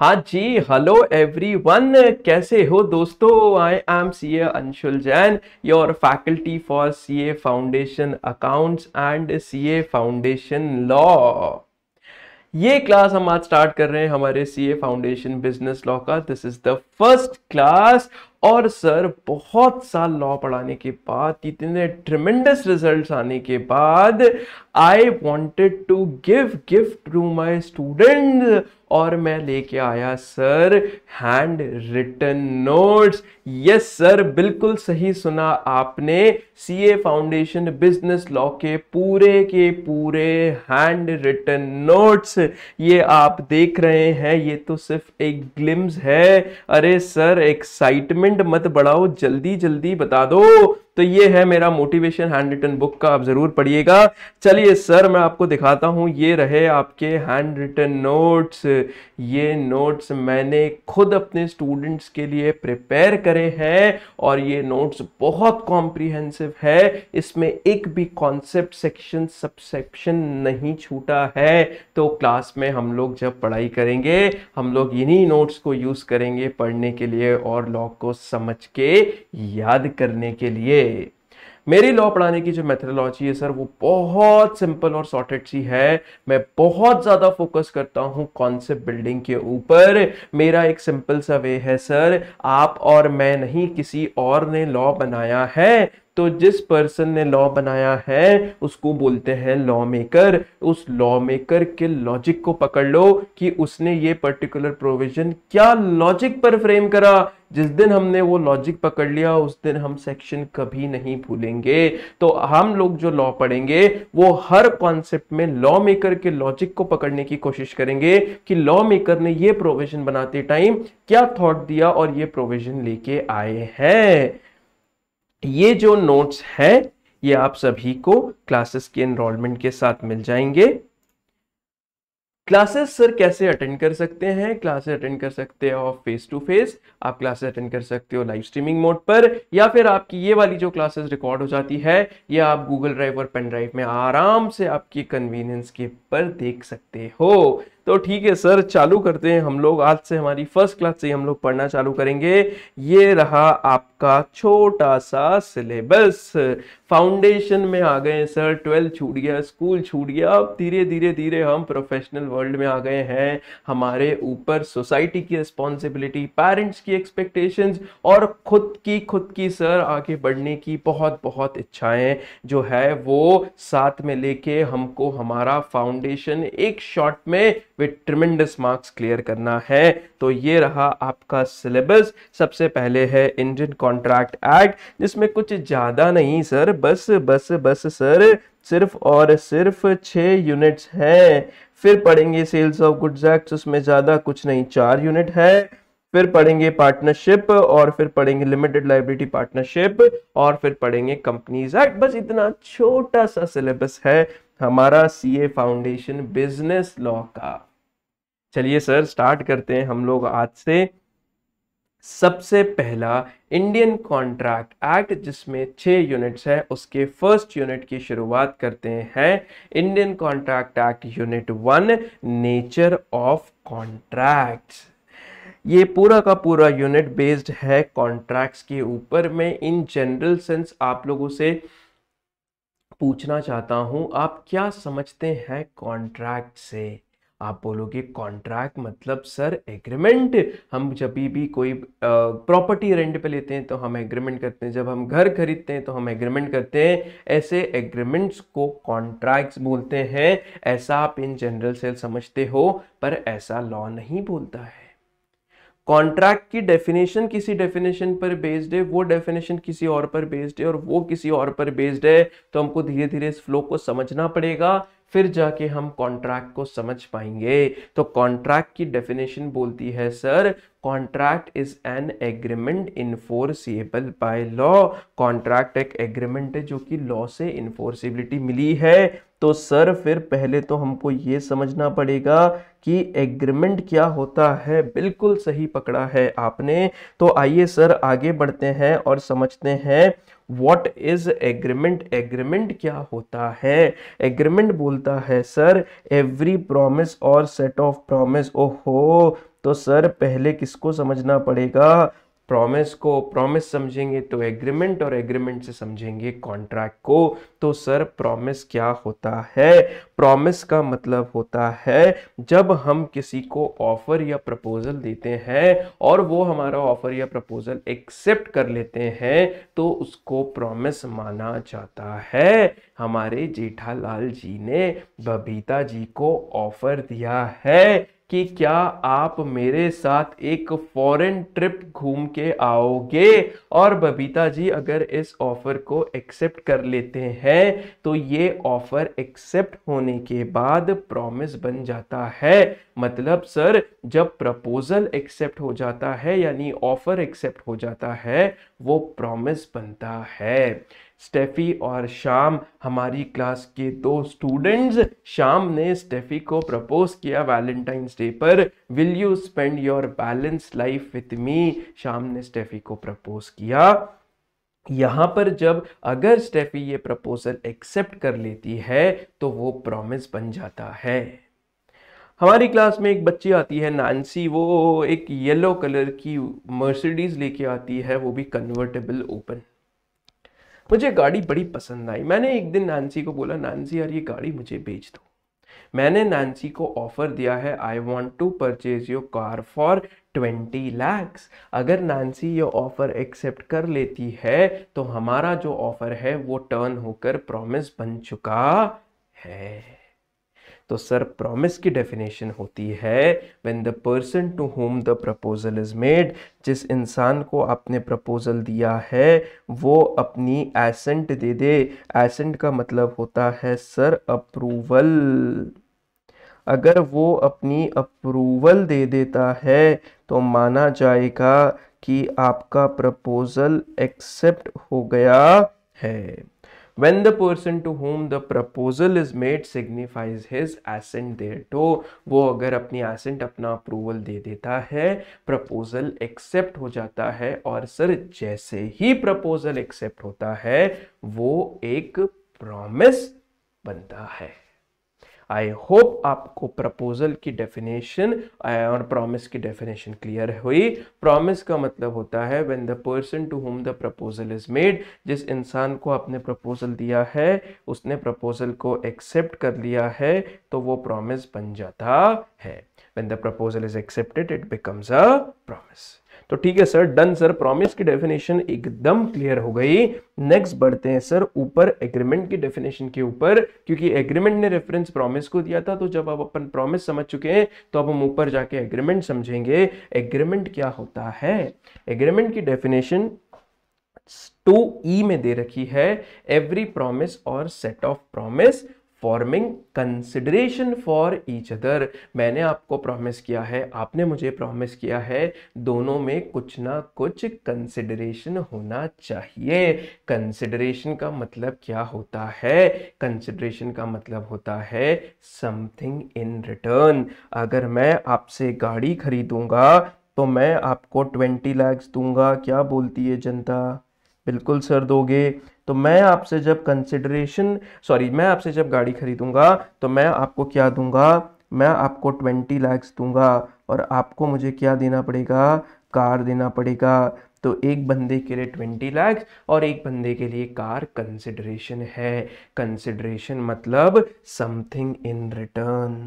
हाँ जी hello everyone कैसे हो दोस्तों I am C A Anshul Jain your faculty for C A foundation accounts and C A foundation law ये class हम आज स्टार्ट कर रहे हैं हमारे C A foundation business law का this is the first class और सर बहुत साल लॉ पढ़ाने के बाद इतने ट्रिमेंडस रिजल्ट्स आने के बाद I wanted to give gift to my student और मैं लेके आया sir hand written notes yes sir बिल्कुल सही सुना आपने C A foundation business law के पूरे के पूरे हैंड रिटन नोट्स ये आप देख रहे हैं ये तो सिर्फ एक ग्लिम्स है अरे सर एक्साइटमेंट मत बढ़ाओ जल्दी जल्दी बता दो तो ये है मेरा मोटिवेशन हैंड रिटन बुक का आप ज़रूर पढ़िएगा चलिए सर मैं आपको दिखाता हूँ ये रहे आपके हैंड रिटन नोट्स ये नोट्स मैंने खुद अपने स्टूडेंट्स के लिए प्रिपेयर करे हैं और ये नोट्स बहुत कॉम्प्रिहेंसिव है इसमें एक भी कॉन्सेप्ट सेक्शन सबसेक्शन नहीं छूटा है तो क्लास में हम लोग जब पढ़ाई करेंगे हम लोग इन्हीं नोट्स को यूज़ करेंगे पढ़ने के लिए और लॉग को समझ के याद करने के लिए मेरी लॉ पढ़ाने की जो मेथडोलॉजी है सर वो बहुत सिंपल और सॉर्टेड सी है मैं बहुत ज़्यादा फोकस करता हूँ कॉन्सेप्ट बिल्डिंग के ऊपर मेरा एक सिंपल सा वे है सर आप और मैं नहीं किसी और ने लॉ बनाया है तो जिस पर्सन ने लॉ बनाया है उसको बोलते हैं लॉ मेकर उस लॉ मेकर के लॉजिक को पकड़ लो कि उसने ये पर्टिकुलर प्रोविजन क्या लॉजिक पर फ्रेम करा जिस दिन हमने वो लॉजिक पकड़ लिया उस दिन हम सेक्शन कभी नहीं भूलेंगे तो हम लोग जो लॉ पढ़ेंगे वो हर कॉन्सेप्ट में लॉ मेकर के लॉजिक को पकड़ने की कोशिश करेंगे कि लॉ मेकर ने ये प्रोविजन बनाते टाइम क्या थॉट दिया और ये प्रोविजन लेके आए हैं ये जो नोट्स हैं ये आप सभी को क्लासेस के एनरोलमेंट के साथ मिल जाएंगे क्लासेस सर कैसे अटेंड कर सकते हैं क्लासेस अटेंड कर सकते हो फेस टू फेस आप क्लासेस अटेंड कर सकते हो लाइव स्ट्रीमिंग मोड पर या फिर आपकी ये वाली जो क्लासेस रिकॉर्ड हो जाती है ये आप गूगल ड्राइव और पेन ड्राइव में आराम से आपकी कन्वीनियंस के पर देख सकते हो तो ठीक है सर चालू करते हैं हम लोग आज से हमारी फर्स्ट क्लास से हम लोग पढ़ना चालू करेंगे ये रहा आपका छोटा सा सिलेबस फाउंडेशन में आ गए सर ट्वेल्थ छूट गया स्कूल छूट गया अब धीरे धीरे धीरे हम प्रोफेशनल वर्ल्ड में आ गए हैं हमारे ऊपर सोसाइटी की रिस्पॉन्सिबिलिटी पेरेंट्स की एक्सपेक्टेशंस और खुद की खुद की सर आगे बढ़ने की बहुत बहुत इच्छाएं जो है वो साथ में लेके हमको हमारा फाउंडेशन एक शॉट में विथ ट्रिमेंडस मार्क्स क्लियर करना है तो ये रहा आपका सिलेबस सबसे पहले है इंडियन कॉन्ट्रैक्ट एक्ट जिसमें कुछ ज़्यादा नहीं सर बस बस बस सर सिर्फ और सिर्फ छः यूनिट्स हैं फिर पढ़ेंगे सेल्स ऑफ गुड्स एक्ट उसमें ज़्यादा कुछ नहीं चार यूनिट है फिर पढ़ेंगे पार्टनरशिप और फिर पढ़ेंगे लिमिटेड लाइब्रेटी पार्टनरशिप और फिर पढ़ेंगे कंपनीज एक्ट बस इतना छोटा सा सिलेबस है हमारा सीए फाउंडेशन बिजनेस लॉ का चलिए सर स्टार्ट करते हैं हम लोग आज से सबसे पहला इंडियन कॉन्ट्रैक्ट एक्ट जिसमें छः यूनिट्स हैं उसके फर्स्ट यूनिट की शुरुआत करते हैं Indian contract act unit one nature of contract ये पूरा का पूरा यूनिट बेस्ड है कॉन्ट्रैक्ट्स के ऊपर मैं इन जनरल सेंस आप लोगों से पूछना चाहता हूँ आप क्या समझते हैं कॉन्ट्रैक्ट से आप बोलोगे कॉन्ट्रैक्ट मतलब सर एग्रीमेंट हम जब भी कोई प्रॉपर्टी रेंट पे लेते हैं तो हम एग्रीमेंट करते हैं जब हम घर खरीदते हैं तो हम एग्रीमेंट करते हैं ऐसे एग्रीमेंट्स को कॉन्ट्रैक्ट्स बोलते हैं ऐसा आप इन जनरल सेल समझते हो पर ऐसा लॉ नहीं बोलता है कॉन्ट्रैक्ट की डेफिनेशन किसी डेफिनेशन पर बेस्ड है वो डेफिनेशन किसी और पर बेस्ड है और वो किसी और पर बेस्ड है तो हमको धीरे धीरे इस फ्लो को समझना पड़ेगा फिर जाके हम कॉन्ट्रैक्ट को समझ पाएंगे तो कॉन्ट्रैक्ट की डेफिनेशन बोलती है sir contract is an agreement enforceable by law contract एक एग्रीमेंट है जो कि लॉ से इन्फोर्सिबिलिटी मिली है तो सर फिर पहले तो हमको ये समझना पड़ेगा कि एग्रीमेंट क्या होता है बिल्कुल सही पकड़ा है आपने तो आइए सर आगे बढ़ते हैं और समझते हैं वॉट इज एग्रीमेंट एग्रीमेंट क्या होता है एग्रीमेंट बोलता है सर एवरी प्रोमिस और सेट ऑफ प्रोमिस ओहो तो सर पहले किसको समझना पड़ेगा प्रॉमिस को प्रॉमिस समझेंगे तो एग्रीमेंट और एग्रीमेंट से समझेंगे कॉन्ट्रैक्ट को तो सर प्रॉमिस क्या होता है प्रॉमिस का मतलब होता है जब हम किसी को ऑफर या प्रपोजल देते हैं और वो हमारा ऑफर या प्रपोजल एक्सेप्ट कर लेते हैं तो उसको प्रॉमिस माना जाता है हमारे जेठालाल जी ने बबीता जी को ऑफर दिया है कि क्या आप मेरे साथ एक फॉरेन ट्रिप घूम के आओगे और बबीता जी अगर इस ऑफ़र को एक्सेप्ट कर लेते हैं तो ये ऑफ़र एक्सेप्ट होने के बाद प्रॉमिस बन जाता है मतलब सर जब प्रपोज़ल एक्सेप्ट हो जाता है यानी ऑफ़र एक्सेप्ट हो जाता है वो प्रॉमिस बनता है स्टेफी और शाम हमारी क्लास के दो स्टूडेंट्स शाम ने स्टेफी को प्रपोज किया वैलेंटाइंस डे पर will you spend your balance life with me Sham ने स्टेफी को प्रपोज किया यहाँ पर जब अगर स्टेफी ये प्रपोजल एक्सेप्ट कर लेती है तो वो प्रॉमिस बन जाता है हमारी क्लास में एक बच्ची आती है नैन्सी वो एक येलो कलर की मर्सिडीज लेके आती है वो भी कन्वर्टेबल ओपन मुझे गाड़ी बड़ी पसंद आई मैंने एक दिन नानसी को बोला नानसी यार ये गाड़ी मुझे बेच दो मैंने नानसी को ऑफर दिया है I want to purchase your car for twenty lakhs अगर नानसी ये ऑफ़र एक्सेप्ट कर लेती है तो हमारा जो ऑफ़र है वो टर्न होकर प्रॉमिस बन चुका है तो सर प्रॉमिस की डेफिनेशन होती है when the person to whom the proposal is made जिस इंसान को आपने प्रपोजल दिया है वो अपनी एसेंट दे दे एसेंट का मतलब होता है सर अप्रूवल अगर वो अपनी अप्रूवल दे देता है तो माना जाएगा कि आपका प्रपोजल एक्सेप्ट हो गया है when the person to whom the proposal is made signifies his assent there to वो अगर अपनी assent अपना approval दे देता है proposal accept हो जाता है और sir जैसे ही proposal accept होता है वो एक promise बनता है आई होप आपको प्रपोजल की डेफिनेशन uh, और प्रॉमिस की डेफिनेशन क्लियर हुई प्रॉमिस का मतलब होता है when the person to whom the proposal is made जिस इंसान को आपने प्रपोजल दिया है उसने प्रपोजल को एक्सेप्ट कर लिया है तो वो प्रॉमिस बन जाता है when the proposal is accepted it becomes a promise तो ठीक है सर डन सर प्रॉमिस की डेफिनेशन एकदम क्लियर हो गई नेक्स्ट बढ़ते हैं सर ऊपर एग्रीमेंट की डेफिनेशन के ऊपर क्योंकि एग्रीमेंट ने रेफरेंस प्रॉमिस को दिया था तो जब आप अपन प्रॉमिस समझ चुके हैं तो अब हम ऊपर जाके एग्रीमेंट समझेंगे एग्रीमेंट क्या होता है एग्रीमेंट की डेफिनेशन टू ई में दे रखी है एवरी प्रॉमिस और set of promise forming consideration for each other मैंने आपको प्रॉमिस किया है आपने मुझे प्रॉमिस किया है दोनों में कुछ ना कुछ कंसिडरेशन होना चाहिए कंसिडरेशन का मतलब क्या होता है कंसिडरेशन का मतलब होता है समथिंग इन रिटर्न अगर मैं आपसे गाड़ी खरीदूंगा तो मैं आपको ट्वेंटी लैक्स दूंगा क्या बोलती है जनता बिल्कुल सर दोगे तो मैं आपसे जब कंसिडरेशन सॉरी मैं आपसे जब गाड़ी खरीदूंगा तो मैं आपको क्या दूंगा मैं आपको ट्वेंटी लैक्स दूंगा और आपको मुझे क्या देना पड़ेगा कार देना पड़ेगा तो एक बंदे के लिए ट्वेंटी लैक्स और एक बंदे के लिए कार कंसिडरेशन है कंसिडरेशन मतलब समथिंग इन रिटर्न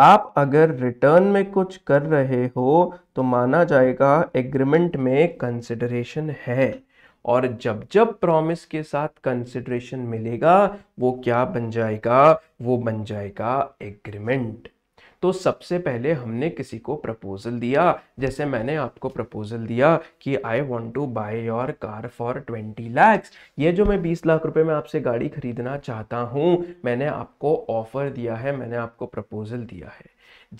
आप अगर रिटर्न में कुछ कर रहे हो तो माना जाएगा एग्रीमेंट में कंसिडरेशन है और जब जब प्रॉमिस के साथ कंसिडरेशन मिलेगा वो क्या बन जाएगा वो बन जाएगा एग्रीमेंट तो सबसे पहले हमने किसी को प्रपोजल दिया जैसे मैंने आपको प्रपोजल दिया कि I want to buy your car for twenty lakhs ये जो मैं बीस लाख रुपए में आपसे गाड़ी खरीदना चाहता हूँ मैंने आपको ऑफर दिया है मैंने आपको प्रपोजल दिया है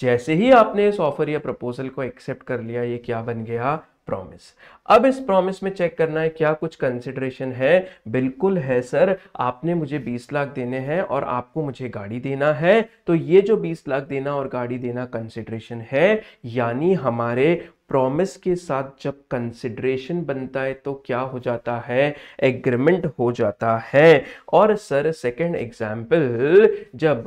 जैसे ही आपने इस ऑफर या प्रपोजल को एक्सेप्ट कर लिया ये क्या बन गया प्रॉमिस अब इस प्रॉमिस में चेक करना है क्या कुछ कंसिडरेशन है बिल्कुल है सर आपने मुझे 20 लाख देने हैं और आपको मुझे गाड़ी देना है तो ये जो 20 लाख देना और गाड़ी देना कंसिडरेशन है यानी हमारे प्रॉमिस के साथ जब कंसिड्रेशन बनता है तो क्या हो जाता है एग्रीमेंट हो जाता है और सर सेकंड एग्जाम्पल जब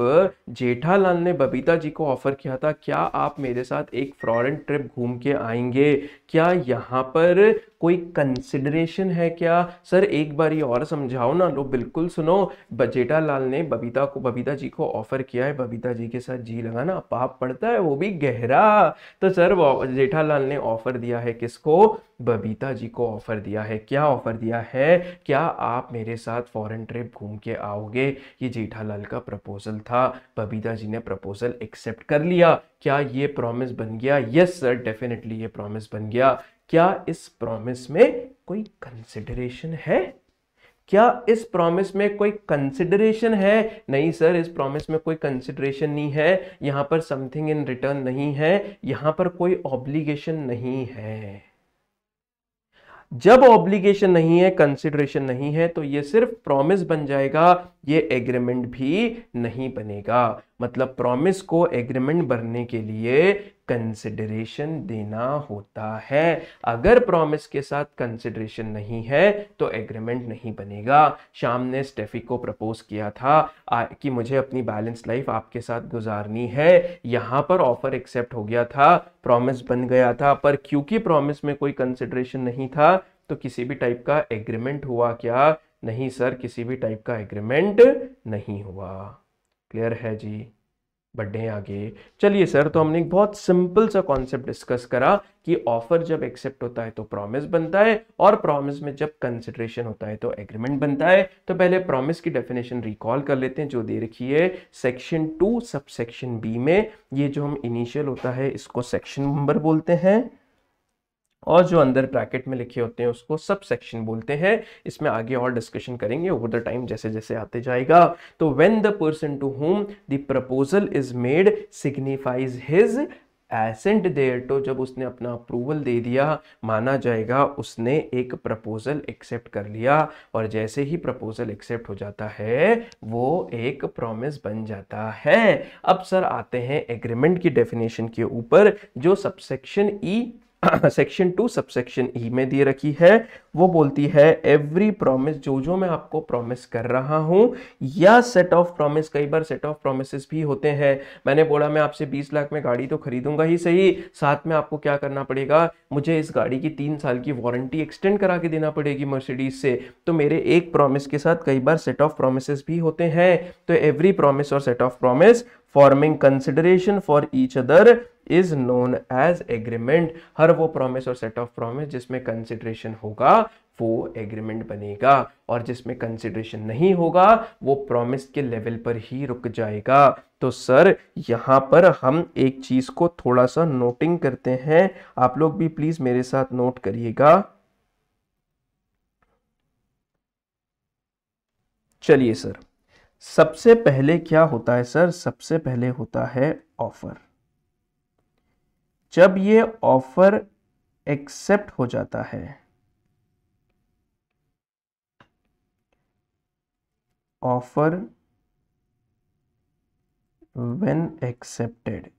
जेठालाल ने बबीता जी को ऑफर किया था क्या आप मेरे साथ एक फॉरेन ट्रिप घूम के आएंगे क्या यहाँ पर कोई कंसिडरेशन है क्या सर एक बार ये और समझाओ ना लो बिल्कुल सुनो बजेटा लाल ने बबीता को बबीता जी को ऑफर किया है बबीता जी के साथ जी लगाना पाप पड़ता है वो भी गहरा तो सर जेठालाल ने ऑफर दिया है किसको बबीता जी को ऑफर दिया है क्या ऑफर दिया है क्या आप मेरे साथ फॉरेन ट्रिप घूम के आओगे ये जेठालाल का प्रपोजल था बबीता जी ने प्रपोजल एक्सेप्ट कर लिया क्या ये प्रॉमिस बन गया यस सर डेफिनेटली ये प्रॉमिस बन गया क्या इस प्रॉमिस में कोई कंसिडरेशन है क्या इस प्रॉमिस में कोई कंसिडरेशन है नहीं सर इस प्रॉमिस में कोई कंसिडरेशन नहीं है यहां पर समथिंग इन रिटर्न नहीं है यहां पर कोई ऑब्लिगेशन नहीं है जब ऑब्लिगेशन नहीं है कंसिडरेशन नहीं है तो ये सिर्फ प्रॉमिस बन जाएगा ये एग्रीमेंट भी नहीं बनेगा मतलब प्रॉमिस को एग्रीमेंट भरने के लिए कंसिडरेशन देना होता है अगर प्रॉमिस के साथ कंसिडरेशन नहीं है तो एग्रीमेंट नहीं बनेगा शाम ने स्टेफी को प्रपोज किया था आ, कि मुझे अपनी बैलेंस लाइफ आपके साथ गुजारनी है यहाँ पर ऑफर एक्सेप्ट हो गया था प्रॉमिस बन गया था पर क्योंकि प्रॉमिस में कोई कंसिडरेशन नहीं था तो किसी भी टाइप का एग्रीमेंट हुआ क्या नहीं सर किसी भी टाइप का एग्रीमेंट नहीं हुआ क्लियर है जी बढ़े आगे चलिए सर तो हमने एक बहुत सिंपल सा कॉन्सेप्ट डिस्कस करा कि ऑफर जब एक्सेप्ट होता है तो प्रॉमिस बनता है और प्रॉमिस में जब कंसिड्रेशन होता है तो एग्रीमेंट बनता है तो पहले प्रॉमिस की डेफिनेशन रिकॉल कर लेते हैं जो दे रखी है section two subsection B में ये जो हम इनिशियल होता है इसको सेक्शन नंबर बोलते हैं और जो अंदर ब्रैकेट में लिखे होते हैं उसको सब सेक्शन बोलते हैं इसमें आगे और डिस्कशन करेंगे ओवर द टाइम जैसे जैसे आते जाएगा तो when the person to whom the proposal is made signifies his assent thereto जब उसने अपना अप्रूवल दे दिया माना जाएगा उसने एक प्रपोजल एक्सेप्ट कर लिया और जैसे ही प्रपोजल एक्सेप्ट हो जाता है वो एक प्रॉमिस बन जाता है अब सर आते हैं एग्रीमेंट की डेफिनेशन के ऊपर जो subsection E e section two subsection E में दे रखी है वो बोलती है एवरी प्रॉमिस जो जो मैं आपको प्रॉमिस कर रहा हूँ या सेट ऑफ प्रॉमिस कई बार सेट ऑफ प्रोमिस भी होते हैं मैंने बोला मैं आपसे 20 लाख में गाड़ी तो खरीदूंगा ही सही साथ में आपको क्या करना पड़ेगा मुझे इस गाड़ी की तीन साल की वारंटी एक्सटेंड करा के देना पड़ेगी मर्सिडीज से तो मेरे एक प्रोमिस के साथ कई बार सेट ऑफ प्रोमिस भी होते हैं तो एवरी प्रोमिस और set of promise forming consideration for each other is known as agreement हर वो प्रॉमिस और सेट ऑफ प्रॉमिस जिसमें कंसिडरेशन होगा वो एग्रीमेंट बनेगा और जिसमें कंसिडरेशन नहीं होगा वो प्रॉमिस के लेवल पर ही रुक जाएगा तो सर यहाँ पर हम एक चीज़ को थोड़ा सा नोटिंग करते हैं आप लोग भी प्लीज़ मेरे साथ नोट करिएगा चलिए सर सबसे पहले क्या होता है सर सबसे पहले होता है ऑफर जब ये ऑफर एक्सेप्ट हो जाता है ऑफर व्हेन एक्सेप्टेड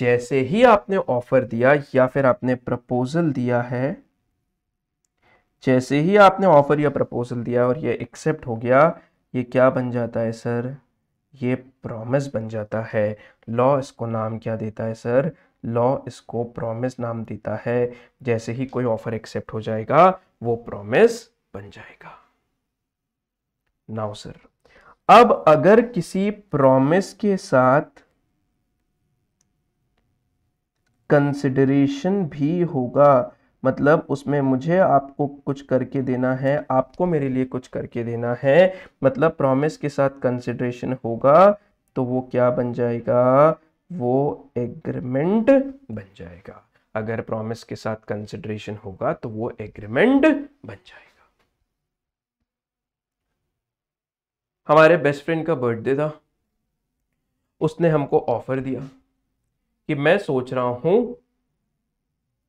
जैसे ही आपने ऑफर दिया या फिर आपने प्रपोजल दिया है जैसे ही आपने ऑफर या प्रपोजल दिया और ये एक्सेप्ट हो गया ये क्या बन जाता है सर ये प्रॉमिस बन जाता है लॉ इसको नाम क्या देता है सर लॉ इसको प्रॉमिस नाम देता है जैसे ही कोई ऑफर एक्सेप्ट हो जाएगा वो प्रॉमिस बन जाएगा नाउ सर अब अगर किसी प्रॉमिस के साथ कंसिडरेशन भी होगा मतलब उसमें मुझे आपको कुछ करके देना है आपको मेरे लिए कुछ करके देना है मतलब प्रॉमिस के साथ कंसिडरेशन होगा तो वो क्या बन जाएगा वो एग्रीमेंट बन जाएगा अगर प्रॉमिस के साथ कंसिडरेशन होगा तो वो एग्रीमेंट बन जाएगा हमारे बेस्ट फ्रेंड का बर्थडे था उसने हमको ऑफर दिया कि मैं सोच रहा हूं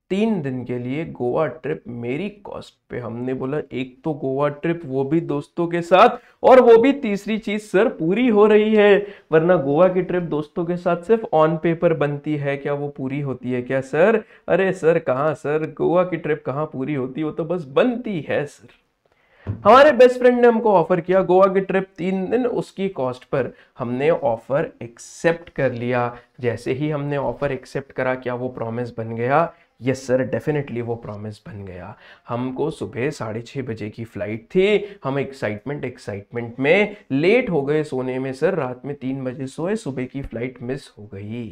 तीन दिन के लिए गोवा ट्रिप मेरी कॉस्ट पे हमने बोला एक तो गोवा ट्रिप वो भी दोस्तों के साथ और वो भी तीसरी चीज सर पूरी हो रही है वरना गोवा की ट्रिप दोस्तों के साथ सिर्फ ऑन पेपर बनती है क्या वो पूरी होती है क्या सर अरे सर कहाँ सर गोवा की ट्रिप कहाँ पूरी होती है वो तो बस बनती है सर हमारे बेस्ट फ्रेंड ने हमको ऑफर किया गोवा की ट्रिप तीन दिन उसकी कॉस्ट पर हमने ऑफर एक्सेप्ट कर लिया जैसे ही हमने ऑफर एक्सेप्ट करा क्या वो प्रॉमिस बन गया यस सर डेफिनेटली वो प्रॉमिस बन गया हमको सुबह साढ़े छः बजे की फ़्लाइट थी हम एक्साइटमेंट एक्साइटमेंट में लेट हो गए सोने में सर रात में तीन बजे सोए सुबह की फ़्लाइट मिस हो गई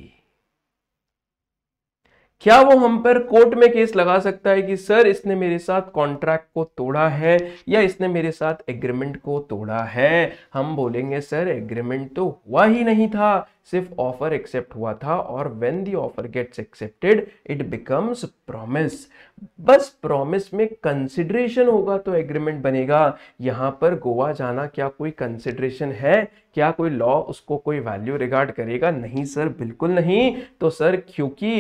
क्या वो हम पर कोर्ट में केस लगा सकता है कि सर इसने मेरे साथ कॉन्ट्रैक्ट को तोड़ा है या इसने मेरे साथ एग्रीमेंट को तोड़ा है हम बोलेंगे सर एग्रीमेंट तो हुआ ही नहीं था सिर्फ ऑफर एक्सेप्ट हुआ था और when the offer gets accepted it becomes promise बस प्रॉमिस में कंसिडरेशन होगा तो एग्रीमेंट बनेगा यहां पर गोवा जाना क्या कोई कंसिडरेशन है क्या कोई लॉ उसको कोई वैल्यू रिगार्ड करेगा नहीं सर बिल्कुल नहीं तो सर क्योंकि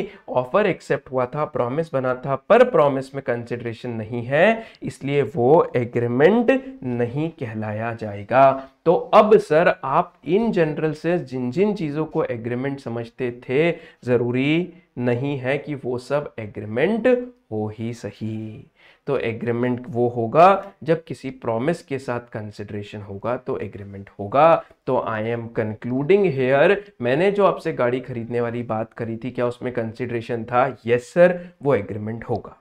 ऑफर एक्सेप्ट हुआ था प्रॉमिस बना था पर प्रॉमिस में कंसिडरेशन नहीं है इसलिए वो एग्रीमेंट नहीं कहलाया जाएगा तो अब सर आप इन जनरल से जिन जिन चीज़ों चीज़ों को एग्रीमेंट समझते थे ज़रूरी नहीं है कि वो सब एग्रीमेंट हो ही सही तो एग्रीमेंट वो होगा जब किसी प्रॉमिस के साथ कंसिडरेशन होगा तो एग्रीमेंट होगा तो आई एम कंक्लूडिंग हेयर मैंने जो आपसे गाड़ी खरीदने वाली बात करी थी क्या उसमें कंसिडरेशन था यस yes, सर वो एग्रीमेंट होगा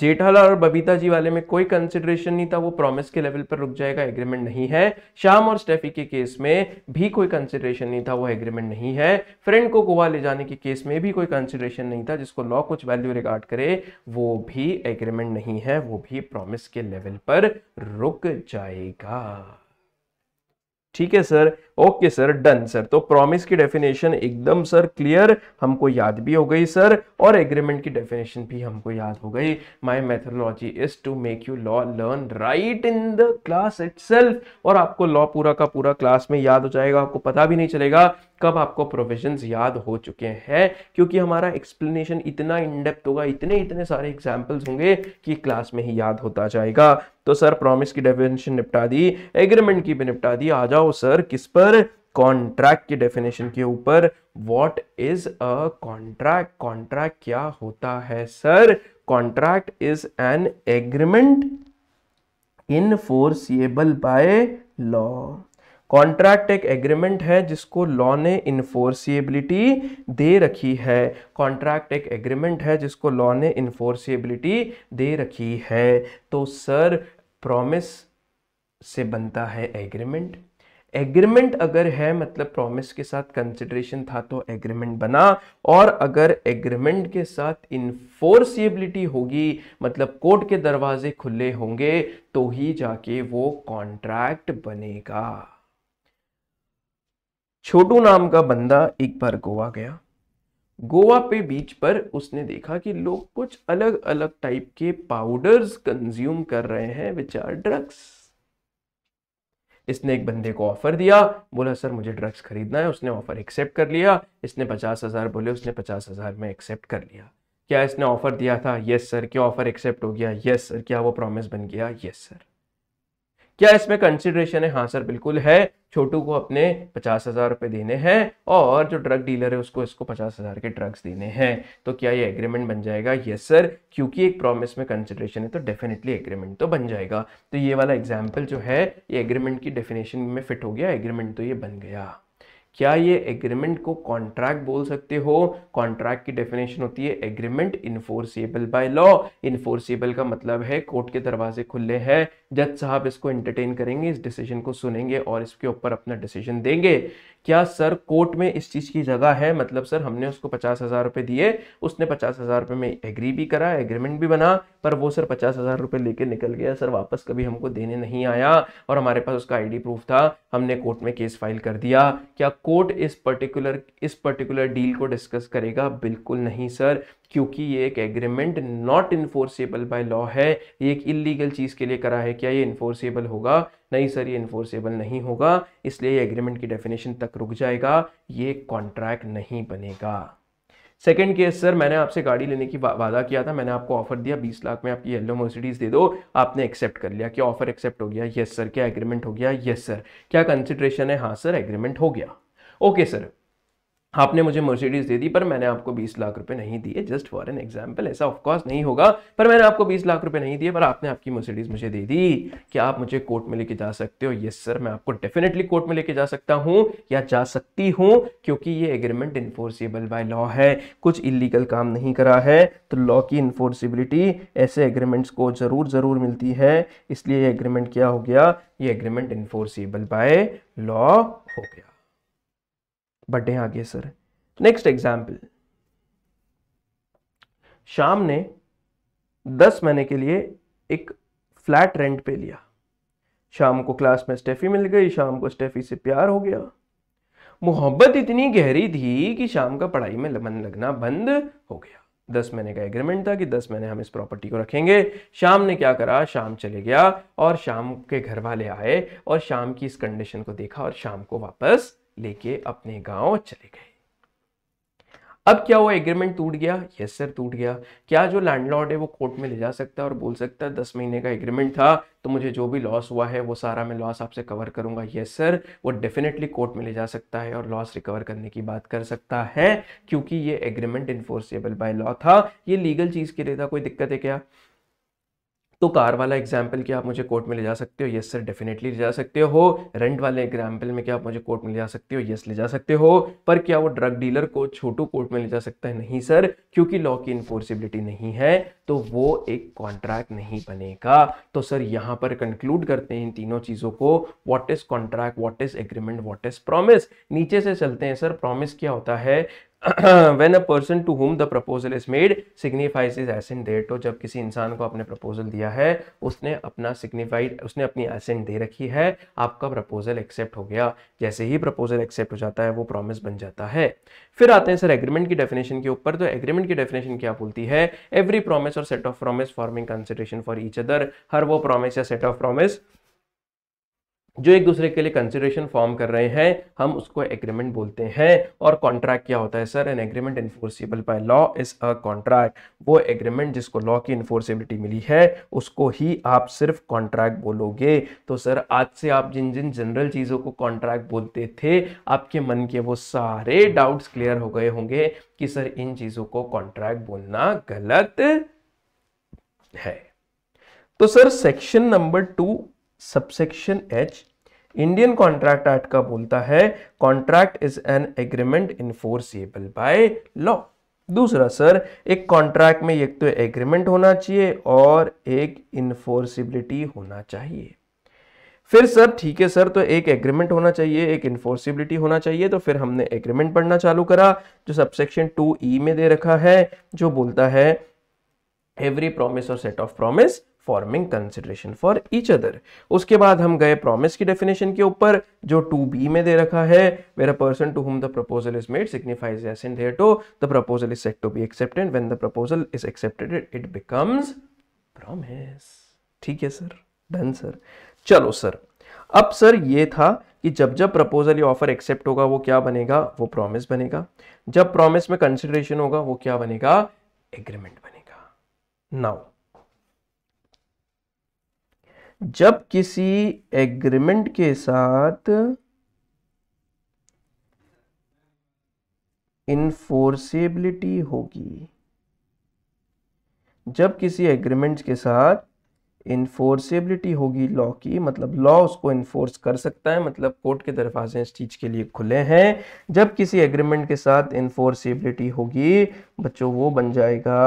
जेठालाल और बबीता जी वाले में कोई कंसिडरेशन नहीं था वो प्रॉमिस के लेवल पर रुक जाएगा एग्रीमेंट नहीं है श्याम और स्टेफी के केस में भी कोई कंसिडरेशन नहीं था वो एग्रीमेंट नहीं है फ्रेंड को गोवा ले जाने के केस में भी कोई कंसिडरेशन नहीं था जिसको लॉ कुछ वैल्यू रिगार्ड करे वो भी एग्रीमेंट नहीं है वो भी प्रोमिस के लेवल पर रुक जाएगा ठीक है sir okay sir done sir तो प्रॉमिस की डेफिनेशन एकदम सर क्लियर हमको याद भी हो गई सर और एग्रीमेंट की डेफिनेशन भी हमको याद हो गई my methodology is to make you law learn right in the class it और आपको लॉ पूरा का पूरा क्लास में याद हो जाएगा आपको पता भी नहीं चलेगा कब आपको प्रोविजन याद हो चुके हैं क्योंकि हमारा एक्सप्लेनेशन इतना इनडेप्थ होगा इतने इतने सारे एग्जाम्पल्स होंगे कि क्लास में ही याद होता जाएगा तो सर प्रॉमिस की डेफिनेशन निपटा दी एग्रीमेंट की भी निपटा दी आ जाओ सर किस पर ऊपर कॉन्ट्रैक्ट की डेफिनेशन के ऊपर what is a contract contract क्या होता है sir contract is an agreement in by law contract एक एग्रीमेंट है जिसको लॉ ने इन्फोर्सिएबिलिटी दे रखी है कॉन्ट्रैक्ट एक एग्रीमेंट है जिसको लॉ ने इन्फोर्सिएबिलिटी दे रखी है तो सर प्रॉमिस से बनता है एग्रीमेंट एग्रीमेंट अगर है मतलब प्रॉमिस के साथ कंसिडरेशन था तो एग्रीमेंट बना और अगर एग्रीमेंट के साथ इन्फोर्सिबिलिटी होगी मतलब कोर्ट के दरवाजे खुले होंगे तो ही जाके वो कॉन्ट्रैक्ट बनेगा छोटू नाम का बंदा एक बार गोवा गया गोवा पे बीच पर उसने देखा कि लोग कुछ अलग अलग टाइप के पाउडर्स कंज्यूम कर रहे हैं विच आर ड्रग्स इसने एक बंदे को ऑफर दिया बोला सर मुझे ड्रग्स खरीदना है उसने ऑफर एक्सेप्ट कर लिया इसने पचास हज़ार बोले उसने पचास हज़ार में एक्सेप्ट कर लिया क्या इसने ऑफर दिया था यस सर क्या ऑफर एक्सेप्ट हो गया यस सर क्या वो प्रॉमिस बन गया यस सर क्या इसमें कंसिडरेशन है हाँ सर बिल्कुल है छोटू को अपने पचास हजार रुपए देने हैं और जो ड्रग डीलर है उसको इसको पचास हजार के ड्रग्स देने हैं तो क्या ये एग्रीमेंट बन जाएगा यस सर क्योंकि एक प्रॉमिस में कंसिडरेशन है तो डेफिनेटली एग्रीमेंट तो बन जाएगा तो ये वाला एग्जाम्पल जो है ये एग्रीमेंट की डेफिनेशन में फिट हो गया एग्रीमेंट तो ये बन गया क्या ये एग्रीमेंट को कॉन्ट्रैक्ट बोल सकते हो कॉन्ट्रैक्ट की डेफिनेशन होती है agreement enforceable by law enforceable का मतलब है कोर्ट के दरवाजे खुले हैं जज साहब इसको एंटरटेन करेंगे इस डिसीजन को सुनेंगे और इसके ऊपर अपना डिसीजन देंगे क्या सर कोर्ट में इस चीज़ की जगह है मतलब सर हमने उसको पचास हज़ार रुपये दिए उसने पचास हज़ार रुपये में एग्री भी करा एग्रीमेंट भी बना पर वो सर पचास हज़ार रुपये लेके निकल गया सर वापस कभी हमको देने नहीं आया और हमारे पास उसका आईडी प्रूफ था हमने कोर्ट में केस फाइल कर दिया क्या कोर्ट इस पर्टिकुलर इस पर्टिकुलर डील को डिस्कस करेगा बिल्कुल नहीं सर क्योंकि ये एक agreement not enforceable by law है ये एक इलीगल चीज़ के लिए करा है क्या ये इन्फोर्सेबल होगा नहीं सर ये इन्फोर्सेबल नहीं होगा इसलिए एग्रीमेंट की डेफिनेशन तक रुक जाएगा ये कॉन्ट्रैक्ट नहीं बनेगा सेकेंड केस सर मैंने आपसे गाड़ी लेने की वादा किया था मैंने आपको ऑफर दिया 20 लाख में आपकी येलो मर्सिडीज दे दो आपने एक्सेप्ट कर लिया क्या ऑफर एक्सेप्ट हो गया यस सर क्या एग्रीमेंट हो गया यस सर क्या कंसिड्रेशन है हाँ सर एग्रीमेंट हो गया ओके सर आपने मुझे मर्सिडीज दे दी पर मैंने आपको 20 लाख रुपए नहीं दिए जस्ट फॉर एन एग्जाम्पल ऐसा ऑफकोर्स नहीं होगा पर मैंने आपको 20 लाख रुपए नहीं दिए पर आपने आपकी मर्सिडीज मुझे दे दी क्या आप मुझे कोर्ट में लेके जा सकते हो यस सर मैं आपको डेफिनेटली कोर्ट में लेके जा सकता हूँ या जा सकती हूँ क्योंकि ये एग्रीमेंट इन्फोर्सिबल बाय लॉ है कुछ इलीगल काम नहीं करा है तो लॉ की इन्फोर्सिबिलिटी ऐसे एग्रीमेंट्स को ज़रूर ज़रूर मिलती है इसलिए ये एग्रीमेंट क्या हो गया ये एग्रीमेंट इन्फोर्सिबल बाय लॉ हो गया बढ़े आगे सर नेक्स्ट एग्जाम्पल शाम ने दस महीने के लिए एक फ्लैट रेंट पे लिया शाम को क्लास में स्टेफी मिल गई शाम को स्टेफी से प्यार हो गया मोहब्बत इतनी गहरी थी कि शाम का पढ़ाई में मन लगना बंद हो गया दस महीने का एग्रीमेंट था कि दस महीने हम इस प्रॉपर्टी को रखेंगे शाम ने क्या करा शाम चले गया और शाम के घर वाले आए और शाम की इस कंडीशन को देखा और शाम को वापस लेके अपने गांव चले गए अब क्या हुआ एग्रीमेंट टूट गया यस सर टूट गया क्या जो लैंडलॉर्ड है वो कोर्ट में ले जा सकता है और बोल सकता है दस महीने का एग्रीमेंट था तो मुझे जो भी लॉस हुआ है वो सारा मैं लॉस आपसे कवर करूंगा यस सर वो डेफिनेटली कोर्ट में ले जा सकता है और लॉस रिकवर करने की बात कर सकता है क्योंकि ये एग्रीमेंट इन्फोर्सेबल बाय लॉ था ये लीगल चीज़ के लिए था कोई दिक्कत है क्या तो कार वाला एग्जाम्पल क्या आप मुझे कोर्ट में ले जा सकते हो यस सर डेफिनेटली ले जा सकते हो रेंट वाले एग्जाम्पल में क्या आप मुझे कोर्ट में ले जा सकते हो यस ले जा सकते हो पर क्या वो ड्रग डीलर को छोटू कोर्ट में ले जा सकता है नहीं सर क्योंकि लॉ की इन्फोर्सिबिलिटी नहीं है तो वो एक कॉन्ट्रैक्ट नहीं बनेगा तो सर यहाँ पर कंक्लूड करते हैं इन तीनों चीज़ों को what is contract what is agreement what is promise नीचे से चलते हैं सर प्रोमिस क्या होता है when a person to whom the proposal is made signifies his assent there तो जब किसी इंसान को अपने प्रपोजल दिया है उसने अपना सिग्निफाइड उसने अपनी एसेंट दे रखी है आपका प्रपोजल एक्सेप्ट हो गया जैसे ही प्रपोजल एक्सेप्ट हो जाता है वो प्रॉमिस बन जाता है फिर आते हैं सर एग्रीमेंट की डेफिनेशन के ऊपर तो एग्रीमेंट की डेफिनेशन क्या बोलती है एवरी प्रोमिस और set of promise forming consideration for each other हर वो प्रोमिस या सेट ऑफ प्रोमिस जो एक दूसरे के लिए कंसिडरेशन फॉर्म कर रहे हैं हम उसको एग्रीमेंट बोलते हैं और कॉन्ट्रैक्ट क्या होता है sir an agreement enforceable by law is a contract वो एग्रीमेंट जिसको लॉ की इन्फोर्सिबिलिटी मिली है उसको ही आप सिर्फ कॉन्ट्रैक्ट बोलोगे तो सर आज से आप जिन जिन जनरल चीज़ों को कॉन्ट्रैक्ट बोलते थे आपके मन के वो सारे डाउट्स क्लियर हो गए होंगे कि सर इन चीज़ों को कॉन्ट्रैक्ट बोलना गलत है तो sir section number two subsection H Indian contract act का बोलता है contract is an agreement enforceable by law दूसरा सर एक कॉन्ट्रैक्ट में एक तो एग्रीमेंट होना चाहिए और एक इन्फोर्सिबिलिटी होना चाहिए फिर सर ठीक है सर तो एक एग्रीमेंट होना चाहिए एक इन्फोर्सिबिलिटी होना चाहिए तो फिर हमने एग्रीमेंट पढ़ना चालू करा जो सबसेक्शन टू ई में दे रखा है जो बोलता है एवरी प्रॉमिस और set of promise forming consideration for each other उसके बाद हम गए प्रॉमिस की डेफिनेशन के ऊपर जो टू बी में दे रखा है where a person to the proposal is made signifies as here to the proposal is said to be accepted when the proposal is accepted it becomes promise ठीक है सर डन सर चलो sir अब sir ये था कि जब जब proposal या ऑफर एक्सेप्ट होगा वो क्या बनेगा वो प्रॉमिस बनेगा जब प्रॉमिस में कंसिडरेशन होगा वो क्या बनेगा एग्रीमेंट बनेगा नाउ जब किसी एग्रीमेंट के साथ इन्फोर्सेबिलिटी होगी जब किसी एग्रीमेंट के साथ इन्फोर्सेबिलिटी होगी लॉ की मतलब लॉ उसको इन्फोर्स कर सकता है मतलब कोर्ट के दरवाजे इस चीज़ के लिए खुले हैं जब किसी एग्रीमेंट के साथ इन्फोर्सेबिलिटी होगी बच्चों वो बन जाएगा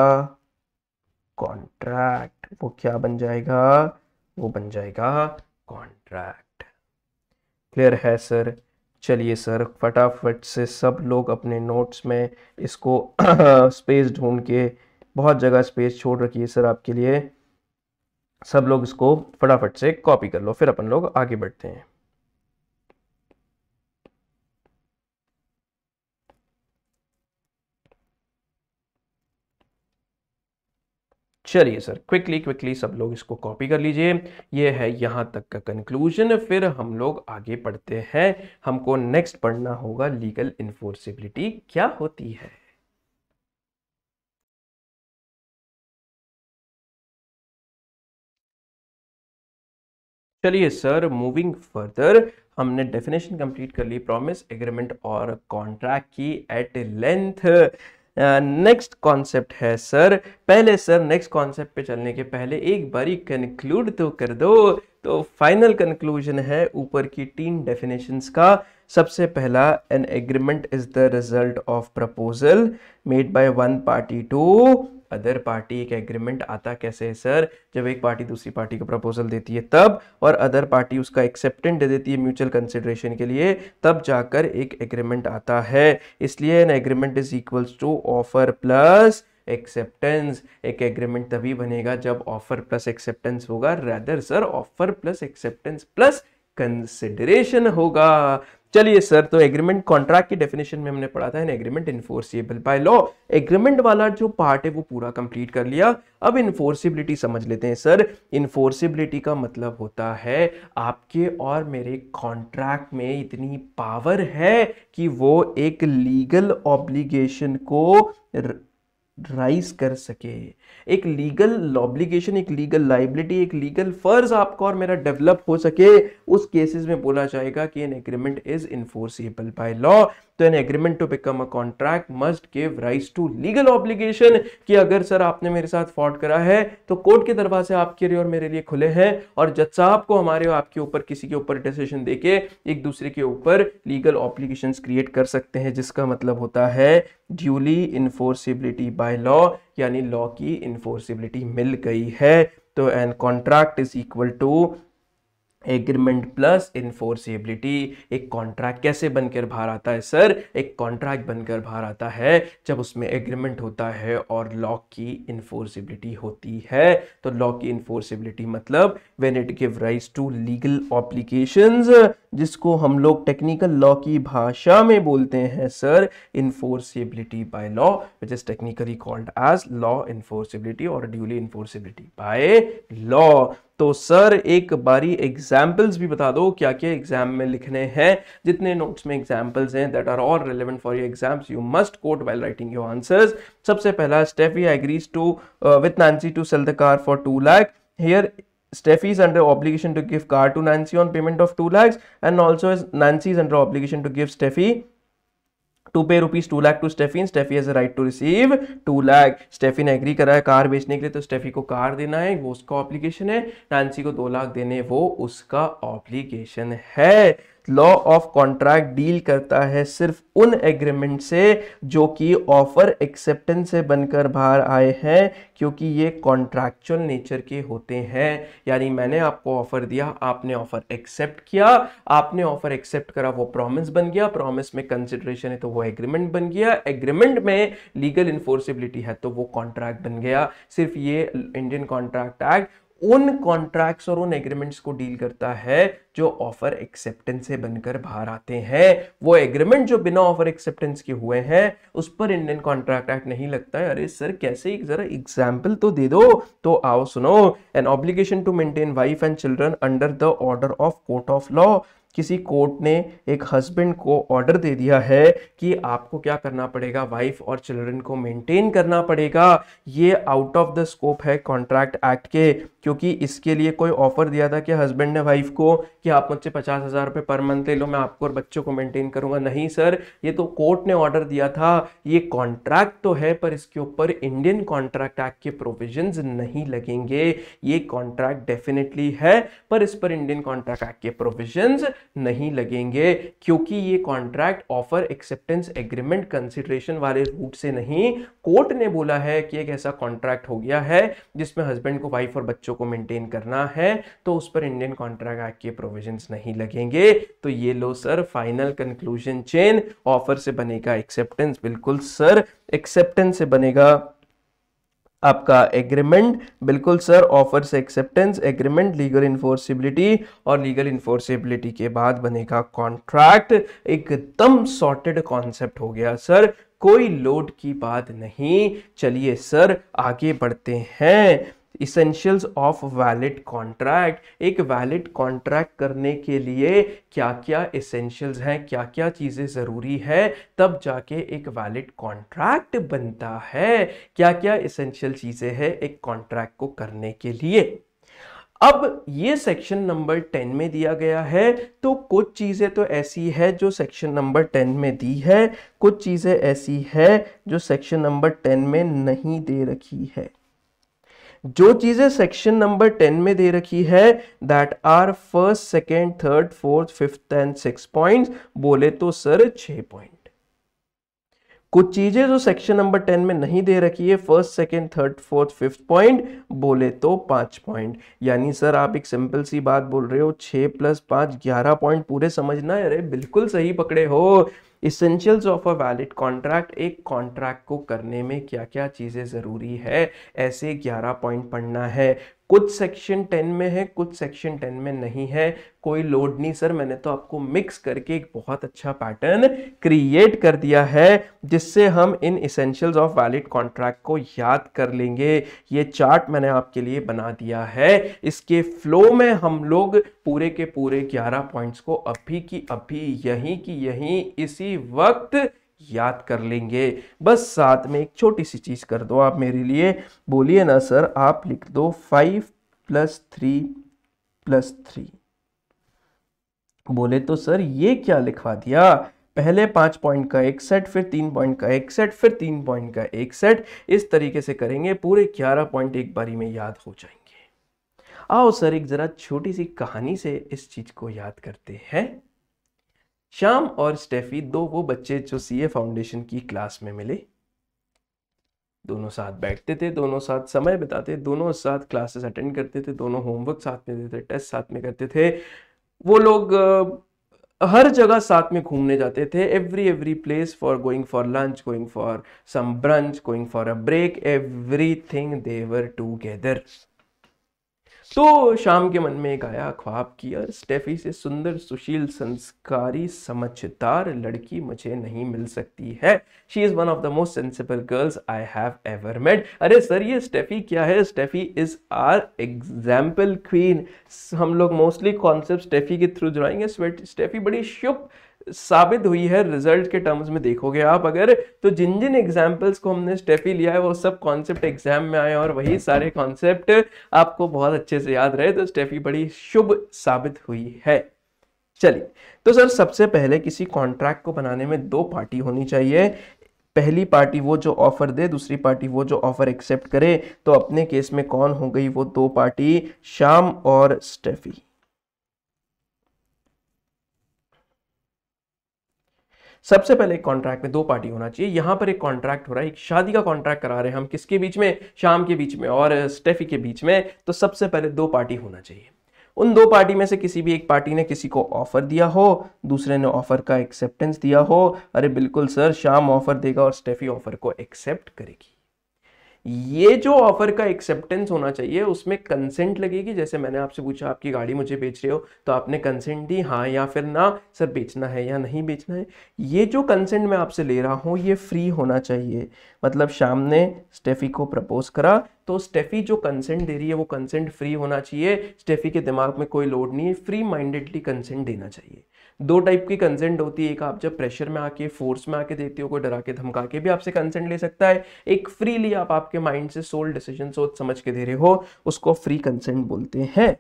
कॉन्ट्रैक्ट वो क्या बन जाएगा वो बन जाएगा कॉन्ट्रैक्ट क्लियर है सर चलिए सर फटाफट से सब लोग अपने नोट्स में इसको स्पेस ढूंढ के बहुत जगह स्पेस छोड़ रखी है सर आपके लिए सब लोग इसको फटाफट से कॉपी कर लो फिर अपन लोग आगे बढ़ते हैं चलिए सर क्विकली क्विकली सब लोग इसको कॉपी कर लीजिए ये है यहाँ तक का कंक्लूजन फिर हम लोग आगे पढ़ते हैं हमको नेक्स्ट पढ़ना होगा लीगल इन्फोर्सिबिलिटी क्या होती है चलिए सर मूविंग फर्दर हमने डेफिनेशन कंप्लीट कर ली प्रॉमिस एग्रीमेंट और कॉन्ट्रैक्ट की at length next uh, concept है सर पहले सर नेक्स्ट कॉन्सेप्ट पे चलने के पहले एक बारी कंक्लूड तो कर दो तो फाइनल कंक्लूजन है ऊपर की तीन डेफिनेशंस का सबसे पहला an agreement is the result of proposal made by one party to other party एक एग्रीमेंट आता कैसे है सर जब एक पार्टी दूसरी पार्टी को प्रपोजल देती है तब और अदर पार्टी उसका एक्सेप्टेंट दे देती है म्यूचुअल कंसिडरेशन के लिए तब जाकर एक एग्रीमेंट आता है इसलिए an agreement is equals to offer plus acceptance एक एग्रीमेंट तभी बनेगा जब ऑफर प्लस एक्सेप्टेंस होगा rather sir offer plus acceptance plus consideration होगा चलिए सर तो एग्रीमेंट कॉन्ट्रैक्ट की डेफिनेशन में हमने पढ़ा था agreement enforceable by law agreement वाला जो पार्ट है वो पूरा कंप्लीट कर लिया अब इन्फोर्सिबिलिटी समझ लेते हैं सर इन्फोर्सिबिलिटी का मतलब होता है आपके और मेरे कॉन्ट्रैक्ट में इतनी पावर है कि वो एक लीगल ऑब्लिगेशन को राइज कर सके एक लीगल ऑब्लिगेशन एक लीगल लाइबिलिटी एक लीगल फर्ज आपका और मेरा डेवलप हो सके उस केसेस में बोला जाएगा कि an agreement is enforceable by law तो an agreement to become a contract must give rise to legal obligation कि अगर सर आपने मेरे साथ फ्रॉड करा है तो कोर्ट के दरवाजे आपके लिए और मेरे लिए खुले हैं और जज साहब को हमारे आपके ऊपर किसी के ऊपर डिसीजन देके एक दूसरे के ऊपर लीगल ऑब्लिगेशन क्रिएट कर सकते हैं जिसका मतलब होता है ड्यूली इन्फोर्सिबिलिटी बाय लॉ यानी लॉ की इन्फोर्सिबिलिटी मिल गई है तो an contract is equal to agreement plus enforceability एक कॉन्ट्रैक्ट कैसे बनकर बाहर आता है सर एक कॉन्ट्रैक्ट बनकर बाहर आता है जब उसमें एग्रीमेंट होता है और लॉ की इन्फोर्सिबिलिटी होती है तो लॉ की इन्फोर्सिबिलिटी मतलब when it give rise to legal obligation जिसको हम लोग टेक्निकल लॉ की भाषा में बोलते हैं sir enforceability by law which is technically called as law enforceability और ड्यूली इन्फोर्सिबिलिटी बाय लॉ तो सर एक बारी एग्जाम्पल्स भी बता दो क्या क्या एग्जाम में लिखने हैं जितने नोट्स में एग्जाम्पल्स हैं that are all relevant for your exams you must quote well writing your answers सबसे पहला Steffi agrees to with Nancy to sell the car for two lakh here Steffi is under obligation to give car to Nancy on payment of 2 lakhs and also Nancy is under obligation to give Steffi to pay rupees 2 lakh to Steffi and Steffi has a right to receive 2 lakh Steffi ने agree करा है car बेचने के लिए तो Steffi को car देना है वो उसका ऑब्लिगेशन है नानसी को 2 लाख देने वो उसका ऑब्लिगेशन है लॉ ऑफ कॉन्ट्रैक्ट डील करता है सिर्फ उन एग्रीमेंट से जो कि ऑफर एक्सेप्टेंस से बनकर बाहर आए हैं क्योंकि ये कॉन्ट्रैक्चुअल नेचर के होते हैं यानी मैंने आपको ऑफर दिया आपने ऑफर एक्सेप्ट किया आपने ऑफर एक्सेप्ट करा वो प्रॉमिस बन गया प्रॉमिस में कंसिडरेशन है तो वो एग्रीमेंट बन गया एग्रीमेंट में लीगल इन्फोर्सिबिलिटी है तो वो कॉन्ट्रैक्ट बन गया सिर्फ ये इंडियन कॉन्ट्रैक्ट एक्ट उन कॉन्ट्रैक्ट्स और उन एग्रीमेंट्स को डील करता है जो ऑफर एक्सेप्टेंस से बनकर बाहर आते हैं वो एग्रीमेंट जो बिना ऑफर एक्सेप्टेंस के हुए हैं उस पर इंडियन कॉन्ट्रैक्ट एक्ट नहीं लगता है अरे सर कैसे एक जरा एग्जाम्पल तो दे दो तो आओ सुनो an obligation to maintain wife and children under the order of court of law किसी कोर्ट ने एक हस्बैंड को ऑर्डर दे दिया है कि आपको क्या करना पड़ेगा वाइफ और चिल्ड्रन को मेंटेन करना पड़ेगा ये आउट ऑफ द स्कोप है कॉन्ट्रैक्ट एक्ट के क्योंकि इसके लिए कोई ऑफर दिया था कि हस्बैंड ने वाइफ को कि आप मुझसे पचास हज़ार रुपये पर मंथ ले लो मैं आपको और बच्चों को मेंटेन करूंगा नहीं सर ये तो कोर्ट ने ऑर्डर दिया था ये कॉन्ट्रैक्ट तो है पर इसके ऊपर इंडियन कॉन्ट्रैक्ट एक्ट के प्रोविजंस नहीं लगेंगे ये कॉन्ट्रैक्ट डेफिनेटली है पर इस पर इंडियन कॉन्ट्रैक्ट एक्ट के प्रोविजन नहीं लगेंगे क्योंकि ये contract offer acceptance agreement consideration वाले रूट से नहीं कोर्ट ने बोला है कि एक ऐसा कॉन्ट्रैक्ट हो गया है जिसमें हस्बैंड को वाइफ और बच्चों चीज़ों को मेंटेन करना है तो उस पर इंडियन कॉन्ट्रैक्ट एक्ट के प्रोविजंस नहीं लगेंगे तो ये लो sir final conclusion chain offer से बनेगा एक्सेप्टेंस बिल्कुल सर एक्सेप्टेंस से बनेगा आपका एग्रीमेंट बिल्कुल सर ऑफर से एक्सेप्टेंस एग्रीमेंट लीगल इन्फोर्सिबिलिटी और लीगल इन्फोर्सिबिलिटी के बाद बनेगा कॉन्ट्रैक्ट एकदम सॉर्टेड कॉन्सेप्ट हो गया सर कोई लोड की बात नहीं चलिए सर आगे बढ़ते हैं इसेंशियल्स ऑफ वैलिड कॉन्ट्रैक्ट एक वैलिड कॉन्ट्रैक्ट करने के लिए क्या क्या इसेंशियल्स हैं क्या क्या चीज़ें ज़रूरी है तब जाके एक वैलिड कॉन्ट्रैक्ट बनता है क्या क्या इसेंशियल चीज़ें हैं एक कॉन्ट्रैक्ट को करने के लिए अब ये सेक्शन नंबर टेन में दिया गया है तो कुछ चीज़ें तो ऐसी है जो सेक्शन नंबर टेन में दी है कुछ चीज़ें ऐसी है जो सेक्शन नंबर टेन में नहीं दे रखी है जो चीज़ें सेक्शन नंबर टेन में दे रखी है that are first second third fourth fifth and six point बोले तो सर छह पॉइंट कुछ चीज़ें जो सेक्शन नंबर टेन में नहीं दे रखी है first second third fourth fifth point बोले तो पांच पॉइंट यानी सर आप एक सिंपल सी बात बोल रहे हो छः प्लस पांच ग्यारह पॉइंट पूरे समझना अरे बिल्कुल सही पकड़े हो essentials of a valid contract एक कॉन्ट्रैक्ट को करने में क्या क्या चीज़ें ज़रूरी है ऐसे 11 पॉइंट पढ़ना है कुछ सेक्शन टेन में है कुछ सेक्शन टेन में नहीं है कोई लोड नहीं सर मैंने तो आपको मिक्स करके एक बहुत अच्छा पैटर्न क्रिएट कर दिया है जिससे हम इन इसेंशियल्स ऑफ वैलिड कॉन्ट्रैक्ट को याद कर लेंगे ये चार्ट मैंने आपके लिए बना दिया है इसके फ्लो में हम लोग पूरे के पूरे 11 पॉइंट्स को अभी की अभी यहीं की यहीं इसी वक्त याद कर लेंगे बस साथ में एक छोटी सी चीज़ कर दो आप मेरे लिए बोलिए ना सर आप लिख दो five plus three plus three बोले तो सर ये क्या लिखवा दिया पहले पांच पॉइंट का एक सेट फिर तीन पॉइंट का एक सेट फिर तीन पॉइंट का एक सेट इस तरीके से करेंगे पूरे ग्यारह पॉइंट एक बारी में याद हो जाएंगे आओ सर एक ज़रा छोटी सी कहानी से इस चीज़ को याद करते हैं श्याम और स्टेफी दो वो बच्चे जो सी ए फाउंडेशन की क्लास में मिले दोनों साथ बैठते थे दोनों साथ समय बिताते दोनों साथ क्लासेस अटेंड करते थे दोनों होमवर्क साथ में देते थे टेस्ट साथ में करते थे वो लोग हर जगह साथ में घूमने जाते थे every every place for going for lunch going for some brunch going for a break everything they were together तो शाम के मन में एक आया ख्वाब किया स्टेफी से सुंदर सुशील संस्कारी समझदार लड़की मुझे नहीं मिल सकती है she is one of the most sensible girls I have ever met अरे सर ये स्टेफी क्या है Steffi is our example queen हम लोग मोस्टली कॉन्सेप्ट स्टेफी के थ्रू जुड़ाएंगे स्टेफी बड़ी शुभ साबित हुई है रिजल्ट के टर्म्स में देखोगे आप अगर तो जिन जिन एग्जाम्पल्स को हमने स्टेफी लिया है वो सब कॉन्सेप्ट एग्जाम में आए और वही सारे कॉन्सेप्ट आपको बहुत अच्छे से याद रहे तो स्टेफी बड़ी शुभ साबित हुई है चलिए तो सर सबसे पहले किसी कॉन्ट्रैक्ट को बनाने में दो पार्टी होनी चाहिए पहली पार्टी वो जो ऑफर दे दूसरी पार्टी वो जो ऑफर एक्सेप्ट करे तो अपने केस में कौन हो गई वो दो पार्टी शाम और स्टेफी सबसे पहले एक कॉन्ट्रैक्ट में दो पार्टी होना चाहिए यहाँ पर एक कॉन्ट्रैक्ट हो रहा है एक शादी का कॉन्ट्रैक्ट करा रहे हैं हम किसके बीच में शाम के बीच में और स्टेफी के बीच में तो सबसे पहले दो पार्टी होना चाहिए उन दो पार्टी में से किसी भी एक पार्टी ने किसी को ऑफर दिया हो दूसरे ने ऑफर का एक्सेप्टेंस दिया हो अरे बिल्कुल सर शाम ऑफर देगा और स्टेफी ऑफर को एक्सेप्ट करेगी ये जो ऑफर का एक्सेप्टेंस होना चाहिए उसमें कंसेंट लगेगी जैसे मैंने आपसे पूछा आपकी गाड़ी मुझे बेच रहे हो तो आपने कंसेंट दी हाँ या फिर ना सर बेचना है या नहीं बेचना है ये जो कंसेंट मैं आपसे ले रहा हूँ ये फ्री होना चाहिए मतलब शाम ने स्टेफी को प्रपोज करा तो स्टेफी जो कंसेंट दे रही है वो कंसेंट फ्री होना चाहिए स्टेफी के दिमाग में कोई लोड नहीं है फ्री माइंडेडली कंसेंट देना चाहिए दो टाइप की कंसेंट होती है एक आप जब प्रेशर में आके फोर्स में आके देते हो कोई डरा के धमका के भी आपसे कंसेंट ले सकता है एक फ्रीली आप आपके माइंड से सोल डिसीजन सोच समझ के दे रहे हो उसको फ्री कंसेंट बोलते हैं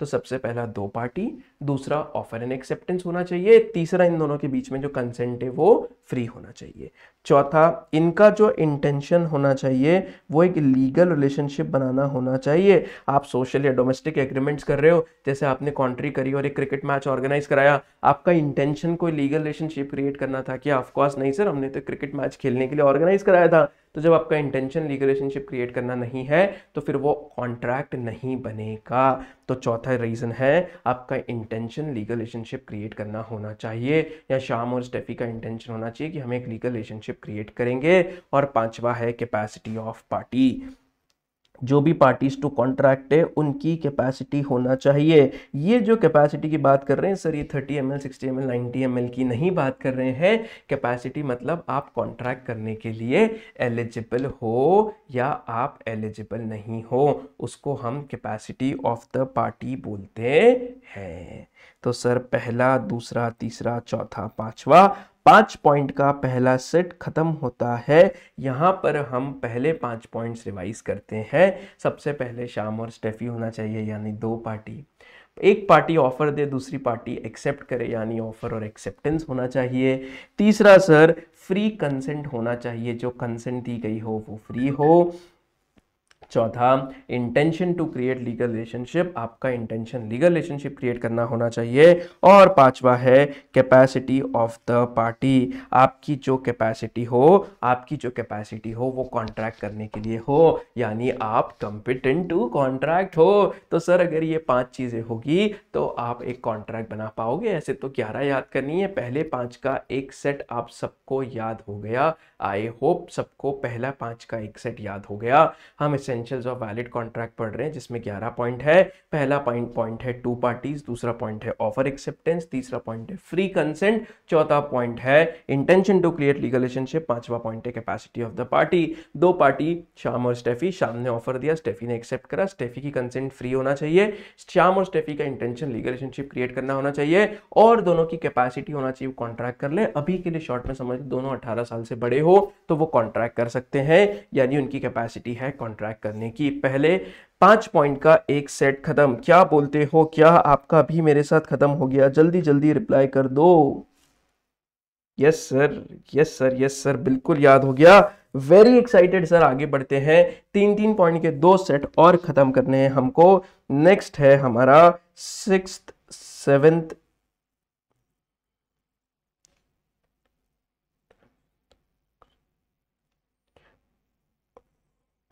तो सबसे पहला दो पार्टी दूसरा ऑफर एंड एक्सेप्टेंस होना चाहिए तीसरा इन दोनों के बीच में जो कंसेंट है वो फ्री होना चाहिए चौथा इनका जो इंटेंशन होना चाहिए वो एक लीगल रिलेशनशिप बनाना होना चाहिए आप सोशल या डोमेस्टिक एग्रीमेंट्स कर रहे हो जैसे आपने कॉन्ट्री करी और एक क्रिकेट मैच ऑर्गेनाइज कराया आपका इंटेंशन कोई लीगल रिलेशनशिप क्रिएट करना था कि ऑफकोर्स नहीं सर हमने तो क्रिकेट मैच खेलने के लिए ऑर्गेनाइज कराया था तो जब आपका इंटेंशन लीगल रिलेशनशिप क्रिएट करना नहीं है तो फिर वो कॉन्ट्रैक्ट नहीं बनेगा तो चौथा रीज़न है आपका इंटेंशन लीगल रिलेशनशिप क्रिएट करना होना चाहिए या शाम और स्टेफी का इंटेंशन होना चाहिए कि हम एक लीगल रिलेशनशिप क्रिएट करेंगे और पांचवा है कैपेसिटी ऑफ पार्टी जो भी पार्टीज टू कॉन्ट्रैक्ट है उनकी कैपेसिटी होना चाहिए ये जो कैपेसिटी की बात कर रहे हैं सर ये 30 M L sixty M L ninety M L की नहीं बात कर रहे हैं कैपेसिटी मतलब आप कॉन्ट्रैक्ट करने के लिए एलिजिबल हो या आप एलिजिबल नहीं हो उसको हम कैपेसिटी ऑफ द पार्टी बोलते हैं तो सर पहला दूसरा तीसरा चौथा पाँचवा पाँच पॉइंट का पहला सेट ख़त्म होता है यहाँ पर हम पहले पाँच पॉइंट्स रिवाइज करते हैं सबसे पहले शाम और स्टेफी होना चाहिए यानी दो पार्टी एक पार्टी ऑफर दे दूसरी पार्टी एक्सेप्ट करे यानी ऑफर और एक्सेप्टेंस होना चाहिए तीसरा सर फ्री कंसेंट होना चाहिए जो कंसेंट दी गई हो वो फ्री हो चौथा intention to create legal relationship आपका इंटेंशन लीगल रिलेशनशिप क्रिएट करना होना चाहिए और पांचवा है कैपेसिटी ऑफ द पार्टी आपकी जो कैपेसिटी हो आपकी जो कैपेसिटी हो वो कॉन्ट्रैक्ट करने के लिए हो यानी आप कंपिटेंट टू कॉन्ट्रैक्ट हो तो सर अगर ये पांच चीज़ें होगी तो आप एक कॉन्ट्रैक्ट बना पाओगे ऐसे तो ग्यारह याद करनी है पहले पांच का एक सेट आप सबको याद हो गया आई होप सबको पहला पांच का एक सेट याद हो गया हम इसे एसेंशियल्स ऑफ वैलिड कॉन्ट्रैक्ट पढ़ रहे हैं जिसमें ग्यारह पॉइंट है पहला पॉइंट पॉइंट है टू पार्टीज दूसरा पॉइंट है ऑफर एक्सेप्टेंस तीसरा पॉइंट है फ्री कंसेंट चौथा पॉइंट है intention to create legal relationship पांचवा पॉइंट है कैपेसिटी ऑफ द पार्टी दो पार्टी श्याम और स्टेफी शाम ने ऑफर दिया स्टेफी ने एक्सेप्ट करा स्टेफी की कंसेंट फ्री होना चाहिए श्याम और स्टेफी का इंटेंशन लीगल रिलेशनशिप क्रिएट करना होना चाहिए और दोनों की कैपेसिटी होना चाहिए कॉन्ट्रैक्ट कर ले अभी के लिए शॉर्ट में समझ दोनों अठारह साल से बड़े हो तो वो कॉन्ट्रैक्ट कर सकते हैं यानी उनकी कैपेसिटी है कॉन्ट्रैक्ट करने की पहले पांच पॉइंट का एक सेट खत्म क्या बोलते हो क्या आपका भी मेरे साथ खत्म हो गया जल्दी जल्दी रिप्लाई कर दो yes sir yes sir yes sir बिल्कुल याद हो गया वेरी एक्साइटेड सर आगे बढ़ते हैं तीन तीन पॉइंट के दो सेट और खत्म करने हैं हमको नेक्स्ट है हमारा सिक्स सेवेंथ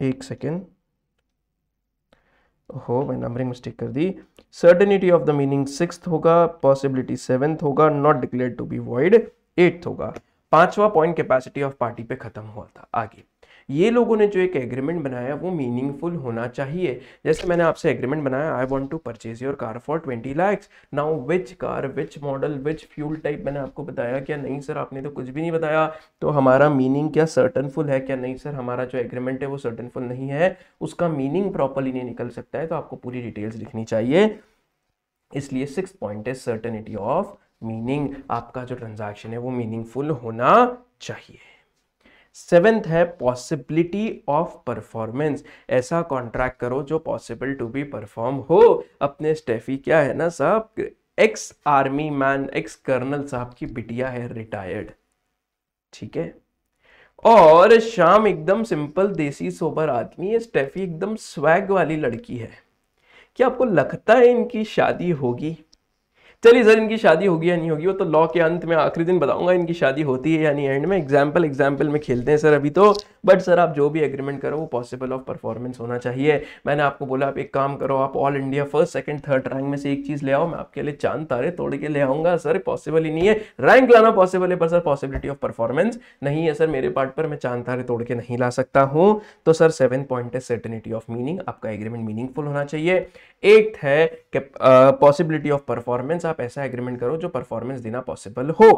एक सेकेंड हो मैं नंबरिंग मिस्टेक कर दी certainty of the meaning six होगा पॉसिबिलिटी सेवेंथ होगा not declare to be void eighth होगा पांचवा पॉइंट कैपेसिटी ऑफ पार्टी पे खत्म हुआ था आगे ये लोगों ने जो एक एग्रीमेंट बनाया वो मीनिंगफुल होना चाहिए जैसे मैंने आपसे एग्रीमेंट बनाया I want to purchase your car for twenty lakhs now which car which model which fuel type मैंने आपको बताया क्या नहीं सर आपने तो कुछ भी नहीं बताया तो हमारा मीनिंग क्या सर्टनफुल है क्या नहीं सर हमारा जो एग्रीमेंट है वो सर्टनफुल नहीं है उसका मीनिंग प्रॉपरली नहीं निकल सकता है तो आपको पूरी डिटेल्स लिखनी चाहिए इसलिए सिक्स पॉइंट है सर्टनिटी ऑफ मीनिंग आपका जो ट्रांजैक्शन है वो मीनिंगफुल होना चाहिए सेवेंथ है पॉसिबिलिटी ऑफ परफॉर्मेंस ऐसा कॉन्ट्रैक्ट करो जो पॉसिबल टू बी परफॉर्म हो अपने स्टेफी क्या है ना साहब ex army man ex colonel साहब की बिटिया है रिटायर्ड ठीक है और शाम एकदम सिंपल देसी सोबर आदमी है स्टेफी एकदम स्वैग वाली लड़की है क्या आपको लगता है इनकी शादी होगी चलिए सर इनकी शादी होगी या नहीं होगी वो तो लॉ के अंत में आखिरी दिन बताऊंगा इनकी शादी होती है या नहीं एंड में एग्जाम्पल एग्जाम्पल में खेलते हैं सर अभी तो बट सर आप जो भी एग्रीमेंट करो वो पॉसिबल ऑफ परफॉर्मेंस होना चाहिए मैंने आपको बोला आप एक काम करो आप all India first second third rank में से एक चीज़ ले आओ मैं आपके लिए चांद तारे तोड़ के ले आऊंगा सर पॉसिबल ही नहीं है रैंक लाना पॉसिबल है पर सर पॉसिबिलिटी ऑफ परफॉर्मेंस नहीं है सर मेरे पार्ट पर मैं चांद तारे तोड़ के नहीं ला सकता हूँ तो सर सेवन पॉइंट है सर्टेनिटी ऑफ मीनिंग आपका एग्रीमेंट मीनिंगफुल होना चाहिए एट है पॉसिबिलिटी ऑफ परफॉर्मेंस आप ऐसा एग्रीमेंट करो जो परफॉर्मेंस देना पॉसिबल हो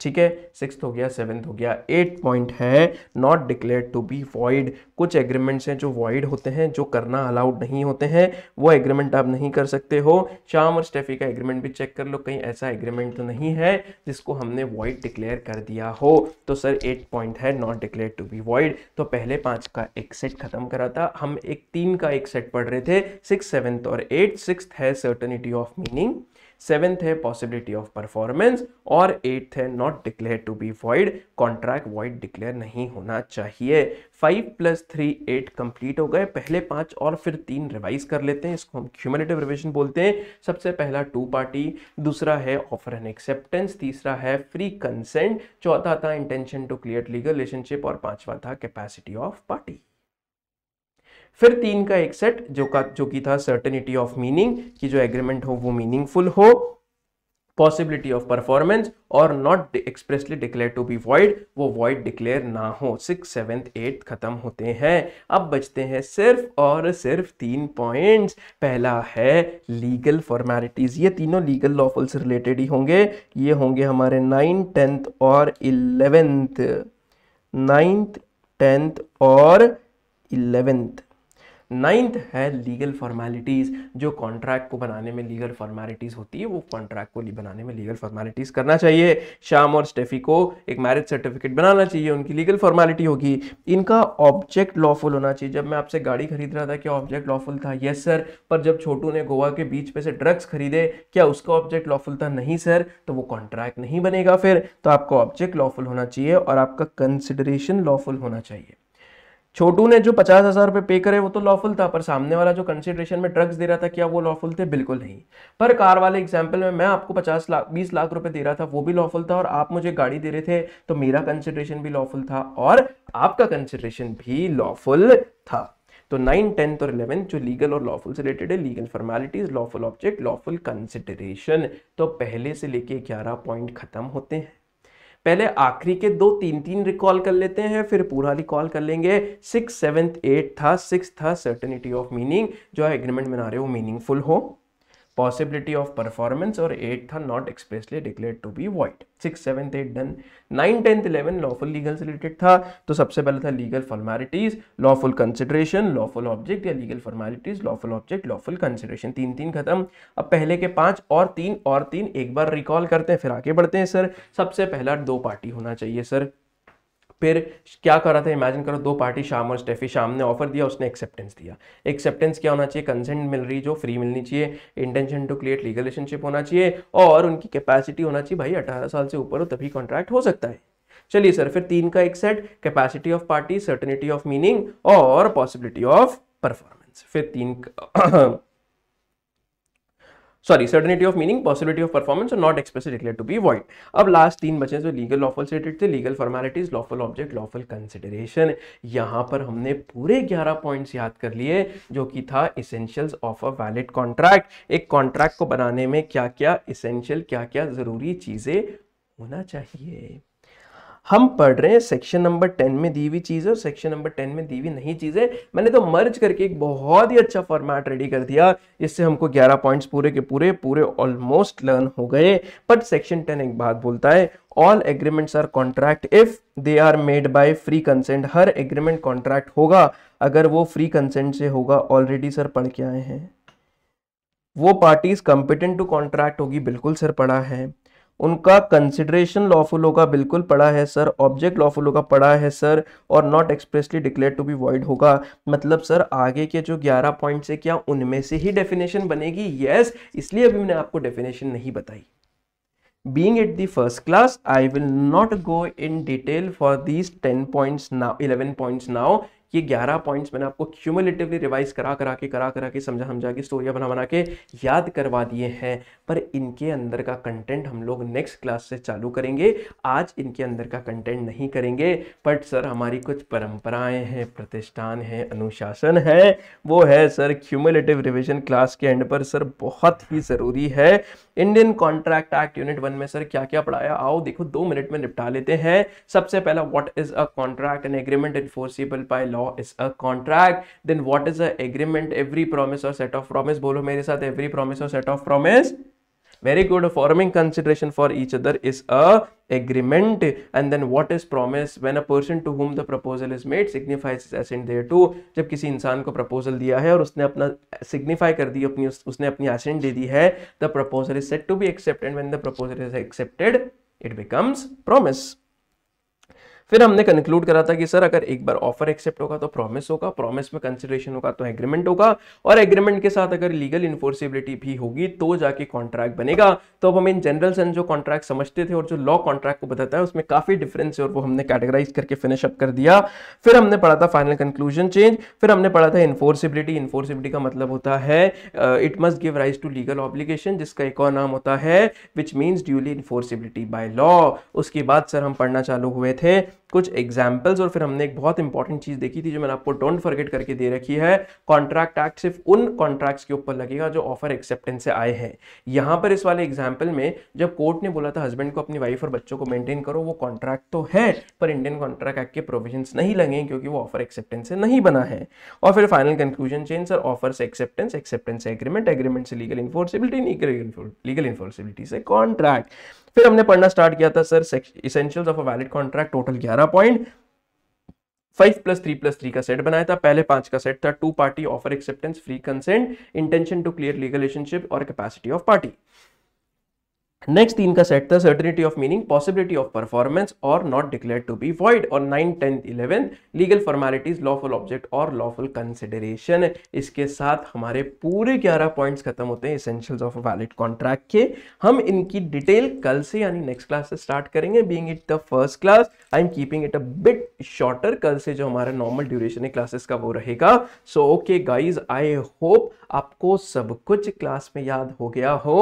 ठीक है सिक्स हो गया सेवन्थ हो गया एट पॉइंट है not declare to be void कुछ एग्रीमेंट्स हैं जो वॉइड होते हैं जो करना अलाउड नहीं होते हैं वो एग्रीमेंट आप नहीं कर सकते हो शाम और स्टेफी का एग्रीमेंट भी चेक कर लो कहीं ऐसा एग्रीमेंट तो नहीं है जिसको हमने वॉइड डिक्लेयर कर दिया हो तो सर एट पॉइंट है not declare to be void तो पहले पाँच का एक सेट खत्म करा था हम एक तीन का एक सेट पढ़ रहे थे सिक्स सेवन्थ और एट सिक्स है सर्टनिटी ऑफ मीनिंग सेवेंथ है पॉसिबिलिटी ऑफ परफॉर्मेंस और एट्थ है not declare to be void contract void declare नहीं होना चाहिए five plus three eight complete हो गए पहले पांच और फिर तीन रिवाइज कर लेते हैं इसको हम क्यूमुलेटिव रिविजन बोलते हैं सबसे पहला टू पार्टी दूसरा है ऑफर एंड एक्सेप्टेंस तीसरा है फ्री कंसेंट चौथा था intention to clear legal relationship और पांचवा था कैपेसिटी ऑफ पार्टी फिर तीन का एक सेट जो का जो कि था सर्टेनिटी ऑफ मीनिंग कि जो एग्रीमेंट हो वो मीनिंगफुल हो पॉसिबिलिटी ऑफ परफॉर्मेंस और not expressly declare to be void वो वॉइड डिक्लेयर ना हो सिक्स सेवेंथ एट्थ खत्म होते हैं अब बचते हैं सिर्फ और सिर्फ तीन पॉइंट्स पहला है लीगल फॉर्मेलिटीज ये तीनों लीगल लॉफल से रिलेटेड ही होंगे ये होंगे हमारे नाइन्थ टेंथ और इलेवेंथ नाइन्थ टेंथ और इलेवेंथ नाइन्थ है लीगल फॉर्मेलिटीज़ जो कॉन्ट्रैक्ट को बनाने में लीगल फॉर्मेलिटीज़ होती है वो कॉन्ट्रैक्ट को बनाने में लीगल फॉर्मेलिटीज़ करना चाहिए शाम और स्टेफी को एक मैरिज सर्टिफिकेट बनाना चाहिए उनकी लीगल फॉर्मेलिटी होगी इनका ऑब्जेक्ट लॉफुल होना चाहिए जब मैं आपसे गाड़ी खरीद रहा था क्या ऑब्जेक्ट लॉफुल था येस सर पर जब छोटू ने गोवा के बीच पे से ड्रग्स खरीदे क्या उसका ऑब्जेक्ट लॉफुल था नहीं सर तो वो कॉन्ट्रैक्ट नहीं बनेगा फिर तो आपका ऑब्जेक्ट लॉफुल होना चाहिए और आपका कंसिडरेशन लॉफुल होना चाहिए छोटू ने जो पचास हज़ार रुपये पे करे वो तो लॉफुल था पर सामने वाला जो कंसिडरेशन में ड्रग्स दे रहा था क्या वो लॉफुल थे बिल्कुल नहीं पर कार वाले एग्जाम्पल में मैं आपको पचास लाख बीस लाख रुपए दे रहा था वो भी लॉफुल था और आप मुझे गाड़ी दे रहे थे तो मेरा कंसिडरेशन भी लॉफुल था और आपका कंसिडरेशन भी लॉफुल था तो नाइन टेंथ और इलेवेंथ जो लीगल और लॉफुल से रिलेटेड है legal formalities lawful object lawful consideration तो पहले से लेके ग्यारह पॉइंट खत्म होते हैं पहले आखिरी के दो तीन तीन रिकॉल कर लेते हैं फिर पूरा रिकॉल कर लेंगे सिक्स सेवेंथ एट था सिक्स था सर्टनिटी ऑफ मीनिंग जो है एग्रीमेंट बना रहे हो मीनिंगफुल हो पॉसिबिलिटी ऑफ परफॉर्मेंस और एट था not expressly declare to be void six seventh eight done nine tenth eleven lawful legal से रिलेटेड था तो सबसे पहले था legal formalities lawful consideration lawful object या legal formalities lawful object lawful consideration तीन तीन खत्म अब पहले के पांच और तीन और तीन एक बार रिकॉल करते हैं फिर आगे बढ़ते हैं सर सबसे पहला दो पार्टी होना चाहिए सर फिर क्या कर रहा था इमेजिन करो दो पार्टी शाम और स्टेफी शाम ने ऑफर दिया उसने एक्सेप्टेंस दिया एक्सेप्टेंस क्या होना चाहिए कंसेंट मिल रही जो फ्री मिलनी चाहिए intention to create legal relationship होना चाहिए और उनकी कैपेसिटी होना चाहिए भाई अठारह साल से ऊपर हो तभी कॉन्ट्रैक्ट हो सकता है चलिए सर फिर तीन का एक set capacity of party certainty of meaning और पॉसिबिलिटी ऑफ परफॉर्मेंस फिर तीन sorry certainty of meaning possibility of performance और not expressly declare to be void अब लास्ट तीन बचे जो लीगल लॉफल रिलेटेड थे legal formalities lawful object lawful consideration यहाँ पर हमने पूरे ग्यारह पॉइंट याद कर लिए जो कि था essentials of a valid contract एक कॉन्ट्रैक्ट को बनाने में क्या क्या इसेंशियल क्या क्या ज़रूरी चीज़ें होना चाहिए हम पढ़ रहे हैं सेक्शन नंबर टेन में दी हुई चीज़ और सेक्शन नंबर टेन में दी हुई नहीं चीज़ें मैंने तो मर्ज करके एक बहुत ही अच्छा फॉर्मेट रेडी कर दिया इससे हमको 11 पॉइंट्स पूरे के पूरे पूरे ऑलमोस्ट लर्न हो गए बट सेक्शन टेन एक बात बोलता है all agreements are contract if they are made by free consent हर एग्रीमेंट कॉन्ट्रैक्ट होगा अगर वो फ्री कंसेंट से होगा ऑलरेडी सर पढ़ के आए हैं वो पार्टीज कंपिटेंट टू कॉन्ट्रैक्ट होगी बिल्कुल सर पढ़ा है उनका कंसिडरेशन लॉफुल होगा बिल्कुल पड़ा है सर ऑब्जेक्ट लॉफुल होगा पड़ा है सर और not expressly declare to be void होगा मतलब सर आगे के जो ग्यारह पॉइंट से क्या उनमें से ही डेफिनेशन बनेगी यस yes, इसलिए अभी मैंने आपको डेफिनेशन नहीं बताई being at the first class I will not go in detail for these ten point now eleven point now ये ग्यारह पॉइंट्स मैंने आपको क्यूमुलेटिवली रिवाइज करा करा के करा करा के समझा समझा के स्टोरिया बना बना के याद करवा दिए हैं पर इनके अंदर का कंटेंट हम लोग नेक्स्ट क्लास से चालू करेंगे आज इनके अंदर का कंटेंट नहीं करेंगे बट सर हमारी कुछ परंपराएं हैं प्रतिष्ठान है अनुशासन है वो है सर क्यूमुलेटिव रिविजन क्लास के एंड पर सर बहुत ही ज़रूरी है Indian contract act unit one में सर क्या क्या पढ़ाया आओ देखो दो मिनट में निपटा लेते हैं सबसे पहला what is a contract an agreement enforceable by law law is a contract then what is a agreement every promise or set of promise bolo mere sath every promise or set of promise very good forming consideration for each other is a agreement and then what is promise when a person to whom the proposal is made signifies his assent there to jab kisi insaan ko proposal diya hai aur usne apna signify kar di apni usne apni assent de di hai the proposal is said to be accepted when the proposal is accepted it becomes promise फिर हमने conclude करा था कि sir अगर एक बार offer accept होगा तो promise होगा प्रॉमिस में कंसिडरेशन होगा तो एग्रीमेंट होगा और एग्रीमेंट के साथ अगर लीगल इन्फोर्सिबिलिटी भी होगी तो जाके कॉन्ट्रैक्ट बनेगा तो अब हम इन जनरल सेंस जो कॉन्ट्रैक्ट समझते थे और जो लॉ कॉन्ट्रैक्ट को बताता है उसमें काफी डिफरेंस है और वो हमने कैटेगराइज करके फिनिश अप कर दिया फिर हमने पढ़ा था फाइनल कंक्लूजन चेंज फिर हमने पढ़ा था इन्फोर्सिबिलिटी इन्फोर्सिबिलिटी का मतलब होता है it must give rise to legal obligation जिसका एक और नाम होता है which means duly enforceability by law उसके बाद सर हम पढ़ना चालू हुए थे कुछ एग्जाम्पल्स और फिर हमने एक बहुत इंपॉर्टेंट चीज देखी थी जो मैंने आपको डोंट फॉरगेट करके दे रखी है कॉन्ट्रैक्ट एक्ट सिर्फ उन कॉन्ट्रैक्ट्स के ऊपर लगेगा जो ऑफर एक्सेप्टेंस से आए हैं यहाँ पर इस वाले एग्जाम्पल में जब कोर्ट ने बोला था हस्बैंड को अपनी वाइफ और बच्चों को मेंटेन करो वो कॉन्ट्रैक्ट तो है पर इंडियन कॉन्ट्रैक्ट एक्ट के प्रोविजन नहीं लगे क्योंकि वो ऑफर एक्सेप्टेंस से नहीं बना है और फिर final conclusion change sir offer से एक्सेप्टेंस एक्सेप्टेंस एग्रीमेंट एग्रीमेंट से लीगल इन्फोर्सिबिलिटी लीगल इन्फोर्सिबिलिटी से कॉन्ट्रैक्ट फिर हमने पढ़ना स्टार्ट किया था sir essential of a valid contract total ग्यारह point five plus three plus three का सेट बनाया था पहले पांच का सेट था two party offer acceptance free consent intention to clear legal relationship और कैपेसिटी ऑफ पार्टी नेक्स्ट तीन का सेट था certainty of meaning possibility of performance और not declare to be void और nine tenth eleven legal formalities lawful object और lawful consideration इसके साथ हमारे पूरे ग्यारह पॉइंट्स खत्म होते हैं इसेंशियल्स ऑफ वैलिड कॉन्ट्रैक्ट के हम इनकी डिटेल कल से यानी नेक्स्ट क्लास से स्टार्ट करेंगे being it the first class I am keeping it a bit shorter कल से जो हमारा नॉर्मल ड्यूरेशन है क्लासेस का वो रहेगा so okay guys I hope आपको सब कुछ क्लास में याद हो गया हो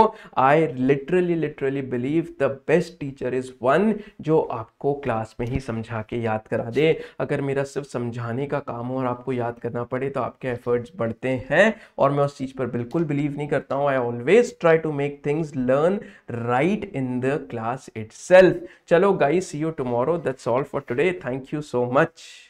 I literally literally believe the best teacher is one जो आपको क्लास में ही समझा के याद करा दे अगर मेरा सिर्फ समझाने का काम हो और आपको याद करना पड़े तो आपके एफर्ट्स बढ़ते हैं और मैं उस चीज़ पर बिल्कुल बिलीव नहीं करता हूँ I always try to make things learn right in the class it चलो guys see you tomorrow that that's all for today thank you so much